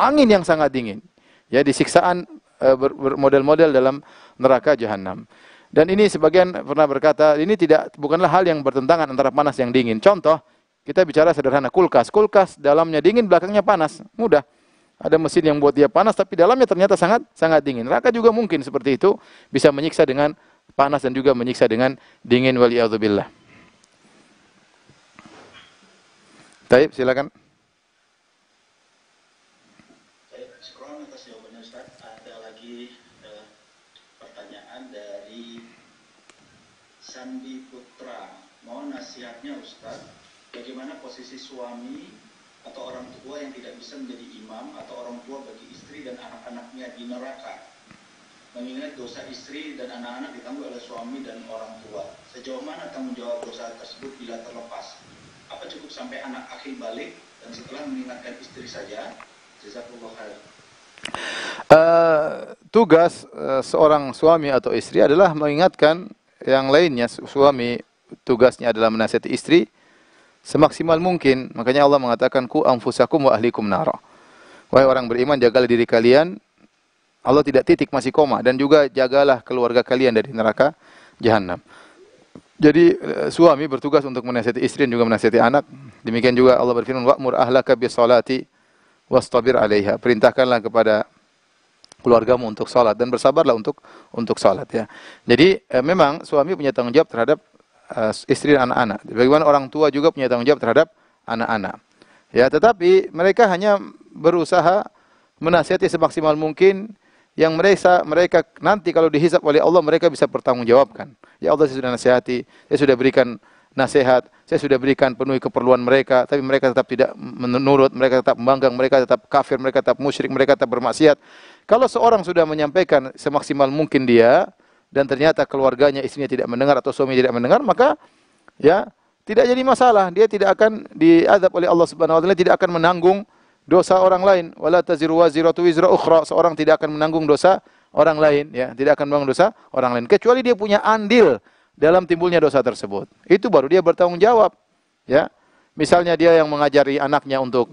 Speaker 3: angin yang sangat dingin. Ya siksaan uh, bermodel-model dalam neraka jahanam. Dan ini sebagian pernah berkata, ini tidak bukanlah hal yang bertentangan antara panas yang dingin. Contoh, kita bicara sederhana kulkas. Kulkas dalamnya dingin, belakangnya panas. Mudah ada mesin yang buat dia panas tapi dalamnya ternyata sangat sangat dingin. Neraka juga mungkin seperti itu bisa menyiksa dengan panas dan juga menyiksa dengan dingin waliyadzubillah. Taib, silakan. Eh, Sandi Putra,
Speaker 1: mohon nasihatnya Ustaz, bagaimana posisi suami atau orang tua yang tidak bisa menjadi imam atau orang tua bagi istri dan anak-anaknya di neraka mengingat dosa istri dan anak-anak ditanggung oleh suami dan orang tua sejauh mana tanggung jawab dosa tersebut bila terlepas apa cukup sampai anak akhir balik dan setelah mengingatkan istri saja jazakumullah khair
Speaker 3: Uh, tugas uh, seorang suami atau istri adalah mengingatkan yang lainnya suami tugasnya adalah menasihati istri semaksimal mungkin. Makanya Allah mengatakan ku anfusakum wa ahlikum nara. Wahai orang beriman, jagalah diri kalian. Allah tidak titik masih koma dan juga jagalah keluarga kalian dari neraka jahanam. Jadi eh, suami bertugas untuk menasihati istri dan juga menasihati anak. Demikian juga Allah berfirman wa'mur ahlaka bis salati wastabir 'alaiha. Perintahkanlah kepada keluargamu untuk salat dan bersabarlah untuk untuk salat ya. Jadi eh, memang suami punya tanggung jawab terhadap Eh, istri dan anak-anak. Bagaimana orang tua juga punya tanggung jawab terhadap anak-anak. Ya, tetapi mereka hanya berusaha menasihati semaksimal mungkin yang mereka mereka nanti kalau dihisap oleh Allah mereka bisa bertanggungjawabkan. Ya Allah saya sudah nasihati, saya sudah berikan nasihat, saya sudah berikan penuhi keperluan mereka, tapi mereka tetap tidak menurut, mereka tetap membanggang, mereka tetap kafir, mereka tetap musyrik, mereka tetap bermaksiat. Kalau seorang sudah menyampaikan semaksimal mungkin dia, dan ternyata keluarganya istrinya tidak mendengar atau suami tidak mendengar maka ya tidak jadi masalah dia tidak akan diadab oleh Allah Subhanahu wa taala tidak akan menanggung dosa orang lain wala taziru waziratu wizra ukhra seorang tidak akan menanggung dosa orang lain ya tidak akan menanggung dosa orang lain kecuali dia punya andil dalam timbulnya dosa tersebut itu baru dia bertanggung jawab ya misalnya dia yang mengajari anaknya untuk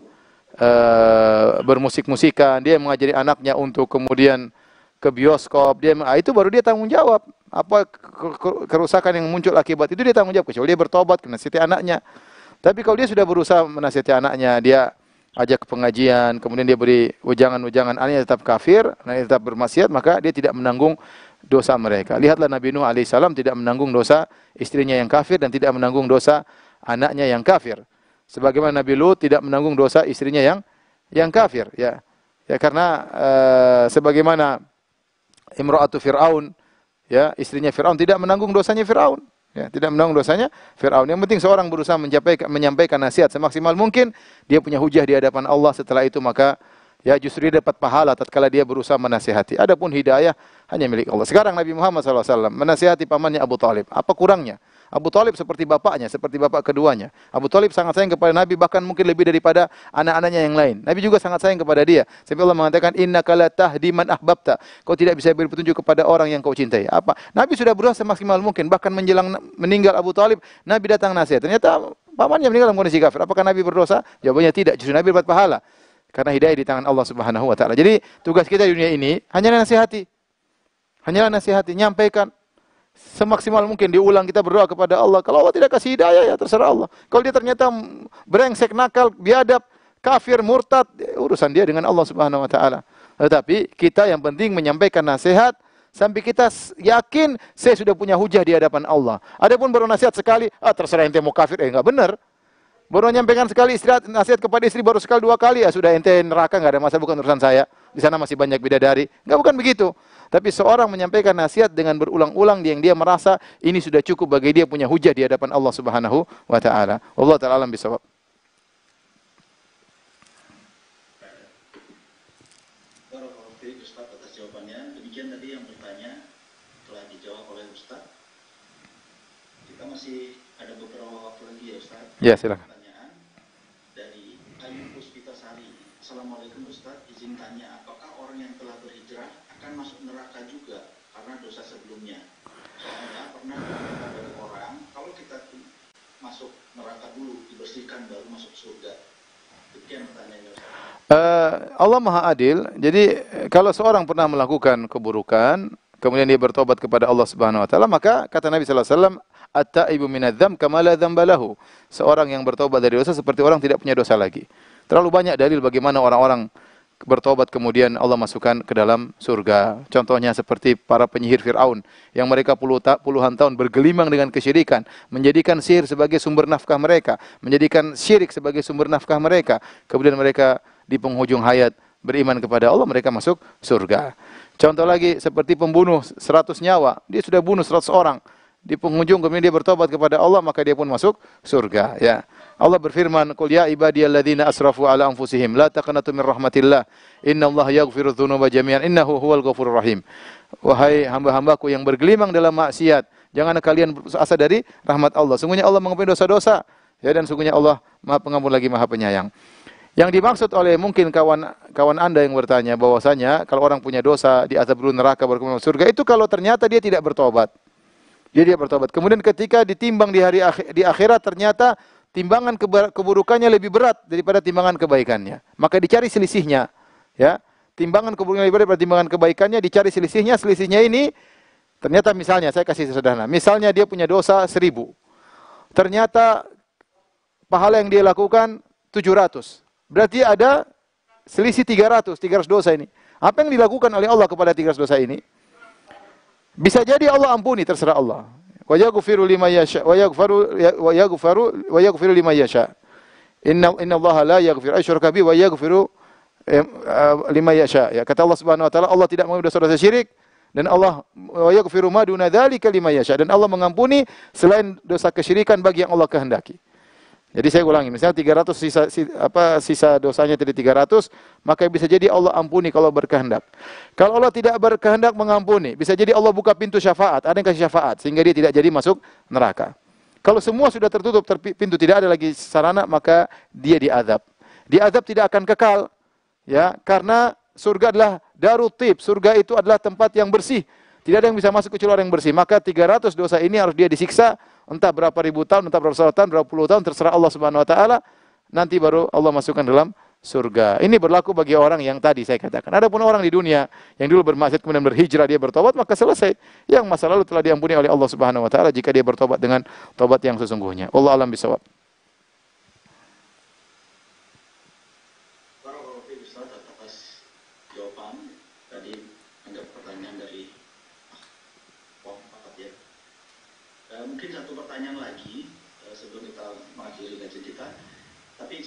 Speaker 3: uh, bermusik-musikan dia yang mengajari anaknya untuk kemudian ke bioskop, dia ah, itu baru dia tanggung jawab. Apa kerusakan yang muncul akibat itu dia tanggung jawab kecuali dia bertobat siti anaknya. Tapi kalau dia sudah berusaha menasihati anaknya, dia ajak ke pengajian, kemudian dia beri ujangan-ujangan anaknya tetap kafir, anaknya tetap bermaksiat, maka dia tidak menanggung dosa mereka. Lihatlah Nabi Nuh alaihissalam tidak menanggung dosa istrinya yang kafir dan tidak menanggung dosa anaknya yang kafir. Sebagaimana Nabi Lut tidak menanggung dosa istrinya yang yang kafir, ya. Ya karena uh, sebagaimana imra'atu Fir'aun, ya, istrinya Fir'aun tidak menanggung dosanya Fir'aun. Ya, tidak menanggung dosanya Firaun. Yang penting seorang berusaha menyampaikan, menyampaikan nasihat semaksimal mungkin, dia punya hujah di hadapan Allah setelah itu maka ya justru dia dapat pahala tatkala dia berusaha menasihati. Adapun hidayah hanya milik Allah. Sekarang Nabi Muhammad SAW menasihati pamannya Abu Talib. Apa kurangnya? Abu Talib seperti bapaknya, seperti bapak keduanya. Abu Talib sangat sayang kepada Nabi, bahkan mungkin lebih daripada anak-anaknya yang lain. Nabi juga sangat sayang kepada dia. Sampai Allah mengatakan, Inna kala tahdiman ahbabta. Kau tidak bisa beri petunjuk kepada orang yang kau cintai. Apa? Nabi sudah berusaha semaksimal mungkin. Bahkan menjelang meninggal Abu Talib, Nabi datang nasihat. Ternyata pamannya meninggal dalam kondisi kafir. Apakah Nabi berdosa? Jawabannya tidak. Justru Nabi dapat pahala. Karena hidayah di tangan Allah Subhanahu wa taala. Jadi tugas kita di dunia ini hanya nasihati. Hanyalah nasihat, nyampaikan semaksimal mungkin diulang kita berdoa kepada Allah. Kalau Allah tidak kasih hidayah ya terserah Allah. Kalau dia ternyata brengsek, nakal, biadab, kafir, murtad, ya urusan dia dengan Allah Subhanahu wa taala. Tetapi kita yang penting menyampaikan nasihat sampai kita yakin saya sudah punya hujah di hadapan Allah. Adapun baru nasihat sekali, ah terserah ente mau kafir, eh enggak benar. Baru nyampaikan sekali istirahat nasihat kepada istri baru sekali dua kali ya sudah ente neraka nggak ada masa bukan urusan saya. Di sana masih banyak bidadari. Nggak bukan begitu. Tapi seorang menyampaikan nasihat dengan berulang-ulang yang dia merasa ini sudah cukup bagi dia punya hujah di hadapan Allah Subhanahu wa taala. Allah taala alam Ya, silakan. Uh, Allah Maha Adil. Jadi eh, kalau seorang pernah melakukan keburukan, kemudian dia bertobat kepada Allah Subhanahu wa taala, maka kata Nabi sallallahu alaihi wasallam, at ibu minadzam kama la Seorang yang bertobat dari dosa seperti orang tidak punya dosa lagi. Terlalu banyak dalil bagaimana orang-orang bertobat kemudian Allah masukkan ke dalam surga. Contohnya seperti para penyihir Firaun yang mereka puluhan tahun bergelimang dengan kesyirikan, menjadikan sihir sebagai sumber nafkah mereka, menjadikan syirik sebagai sumber nafkah mereka. Kemudian mereka di penghujung hayat beriman kepada Allah, mereka masuk surga. Contoh lagi seperti pembunuh 100 nyawa, dia sudah bunuh 100 orang di penghujung kemudian dia bertobat kepada Allah maka dia pun masuk surga ya Allah berfirman qul ya ibadiyalladzina asrafu ala anfusihim la taqnatum min rahmatillah innallaha yaghfiru dzunuba jami'an innahu huwal ghafurur rahim wahai hamba-hambaku yang bergelimang dalam maksiat jangan kalian asa dari rahmat Allah sungguhnya Allah mengampuni dosa-dosa ya dan sungguhnya Allah Maha Pengampun lagi Maha Penyayang yang dimaksud oleh mungkin kawan kawan Anda yang bertanya bahwasanya kalau orang punya dosa di azab neraka berkumpul surga itu kalau ternyata dia tidak bertobat. Jadi dia bertobat. Kemudian ketika ditimbang di hari akhir, di akhirat ternyata timbangan keburukannya lebih berat daripada timbangan kebaikannya. Maka dicari selisihnya, ya. Timbangan keburukannya lebih berat daripada timbangan kebaikannya, dicari selisihnya. Selisihnya ini ternyata misalnya saya kasih sederhana. Misalnya dia punya dosa seribu. Ternyata pahala yang dia lakukan 700. Berarti ada selisih 300, 300 dosa ini. Apa yang dilakukan oleh Allah kepada 300 dosa ini? Bisa jadi Allah ampuni terserah Allah. Wa yaghfiru lima yasha wa yaghfaru wa yaghfaru wa yaghfiru lima yasha. Inna inna Allah la yaghfiru asyraka bi wa yaghfiru eh, eh, lima yasha. Ya kata Allah Subhanahu wa taala Allah tidak mengampuni dosa-dosa syirik dan Allah wa yaghfiru ma duna dzalika lima yasha dan Allah mengampuni selain dosa kesyirikan bagi yang Allah kehendaki. Jadi saya ulangi, misalnya 300 sisa, sisa apa sisa dosanya tadi 300, maka bisa jadi Allah ampuni kalau berkehendak. Kalau Allah tidak berkehendak mengampuni, bisa jadi Allah buka pintu syafaat, ada yang kasih syafaat sehingga dia tidak jadi masuk neraka. Kalau semua sudah tertutup ter pintu tidak ada lagi sarana, maka dia diadab. Diadab tidak akan kekal. Ya, karena surga adalah darutib, surga itu adalah tempat yang bersih tidak ada yang bisa masuk kecuali orang yang bersih. Maka 300 dosa ini harus dia disiksa entah berapa ribu tahun, entah berapa ratus tahun, berapa puluh tahun terserah Allah Subhanahu wa taala. Nanti baru Allah masukkan dalam surga. Ini berlaku bagi orang yang tadi saya katakan. Adapun orang di dunia yang dulu bermaksiat kemudian berhijrah dia bertobat maka selesai. Yang masa lalu telah diampuni oleh Allah Subhanahu wa taala jika dia bertobat dengan tobat yang sesungguhnya. Allah alam bisawab.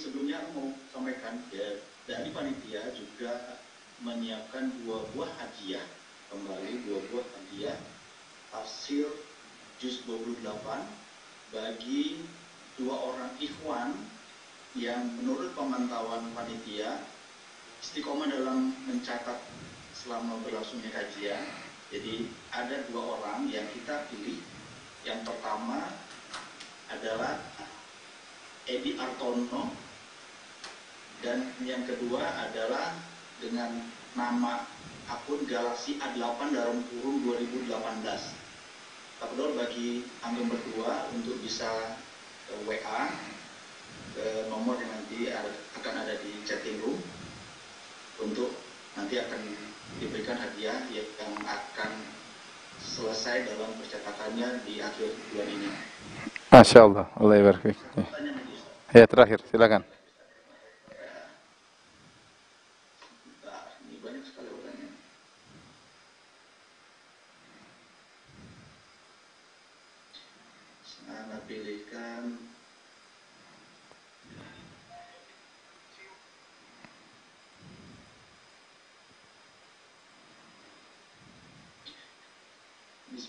Speaker 1: sebelumnya aku mau sampaikan ya, dari panitia juga menyiapkan dua buah hadiah kembali dua buah hadiah hasil jus 28 bagi dua orang ikhwan yang menurut pemantauan panitia istiqomah dalam mencatat selama berlangsungnya kajian jadi ada dua orang yang kita pilih yang pertama adalah Edi Artono dan yang kedua adalah dengan nama akun Galaxy A8 dalam kurung 2018. Takdor bagi antum berdua untuk bisa ke WA ke nomor yang nanti akan ada di chatting room untuk nanti akan diberikan hadiah yang akan selesai dalam percetakannya di akhir bulan ini.
Speaker 3: Masya Allah, Allah ya terakhir silakan.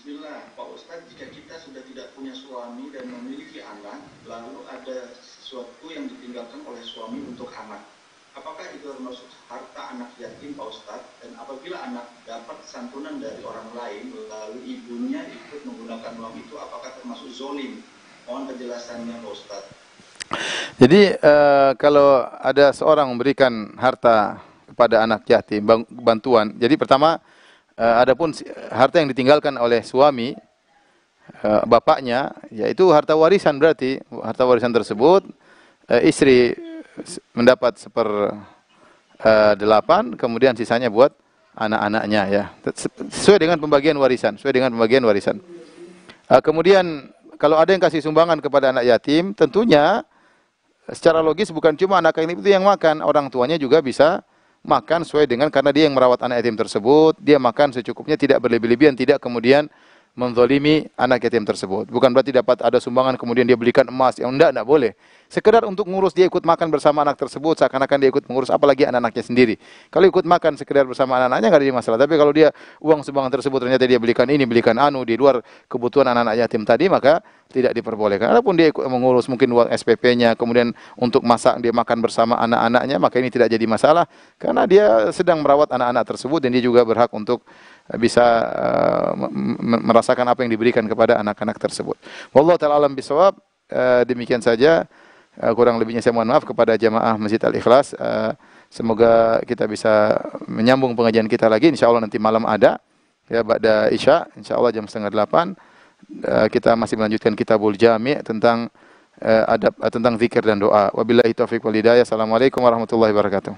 Speaker 1: Bismillah, Pak Ustadz, jika kita sudah tidak punya suami dan memiliki anak, lalu ada sesuatu yang ditinggalkan oleh suami untuk anak. Apakah itu termasuk harta anak yatim, Pak Ustadz? Dan apabila anak dapat santunan dari orang lain, lalu ibunya ikut menggunakan uang itu, apakah termasuk zolim? Mohon penjelasannya, Pak Ustadz.
Speaker 3: Jadi uh, kalau ada seorang memberikan harta kepada anak yatim bantuan. Jadi pertama Eh, adapun harta yang ditinggalkan oleh suami eh, bapaknya yaitu harta warisan berarti harta warisan tersebut eh, istri mendapat seper delapan kemudian sisanya buat anak-anaknya ya sesuai dengan pembagian warisan sesuai dengan pembagian warisan kemudian kalau ada yang kasih sumbangan kepada anak yatim tentunya secara logis bukan cuma anak yatim itu yang makan orang tuanya juga bisa makan sesuai dengan karena dia yang merawat anak yatim tersebut, dia makan secukupnya, tidak berlebih-lebihan, tidak kemudian menzolimi anak yatim tersebut. Bukan berarti dapat ada sumbangan kemudian dia belikan emas. Yang enggak, enggak boleh. Sekedar untuk ngurus dia ikut makan bersama anak tersebut, seakan-akan dia ikut mengurus apalagi anak-anaknya sendiri. Kalau ikut makan sekedar bersama anak-anaknya enggak ada masalah. Tapi kalau dia uang sumbangan tersebut ternyata dia belikan ini, belikan anu di luar kebutuhan anak-anak yatim tadi, maka tidak diperbolehkan. Adapun dia ikut mengurus mungkin uang SPP-nya, kemudian untuk masak dia makan bersama anak-anaknya, maka ini tidak jadi masalah karena dia sedang merawat anak-anak tersebut dan dia juga berhak untuk bisa uh, merasakan apa yang diberikan kepada anak-anak tersebut. Wallahu taala alam bisawab. Uh, demikian saja uh, kurang lebihnya saya mohon maaf kepada jamaah Masjid Al Ikhlas. Uh, semoga kita bisa menyambung pengajian kita lagi insyaallah nanti malam ada ya ba'da isya insyaallah jam setengah delapan uh, kita masih melanjutkan kitabul jami' tentang uh, adab uh, tentang zikir dan doa. Wabillahi taufiq wal hidayah. Assalamualaikum warahmatullahi wabarakatuh.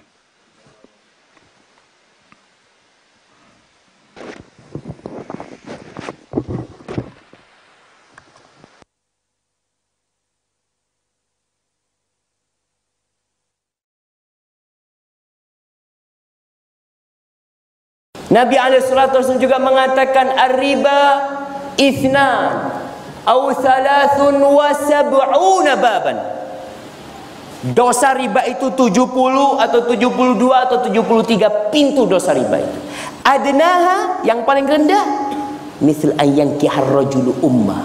Speaker 2: Nabi Alaihissalam juga mengatakan Arriba
Speaker 1: ithnan Au thalathun wa baban Dosa riba itu 70 atau 72 atau 73 pintu dosa riba itu Adnaha yang paling rendah Misal ayang kihar umma ummah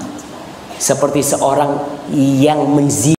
Speaker 1: Seperti seorang yang menzi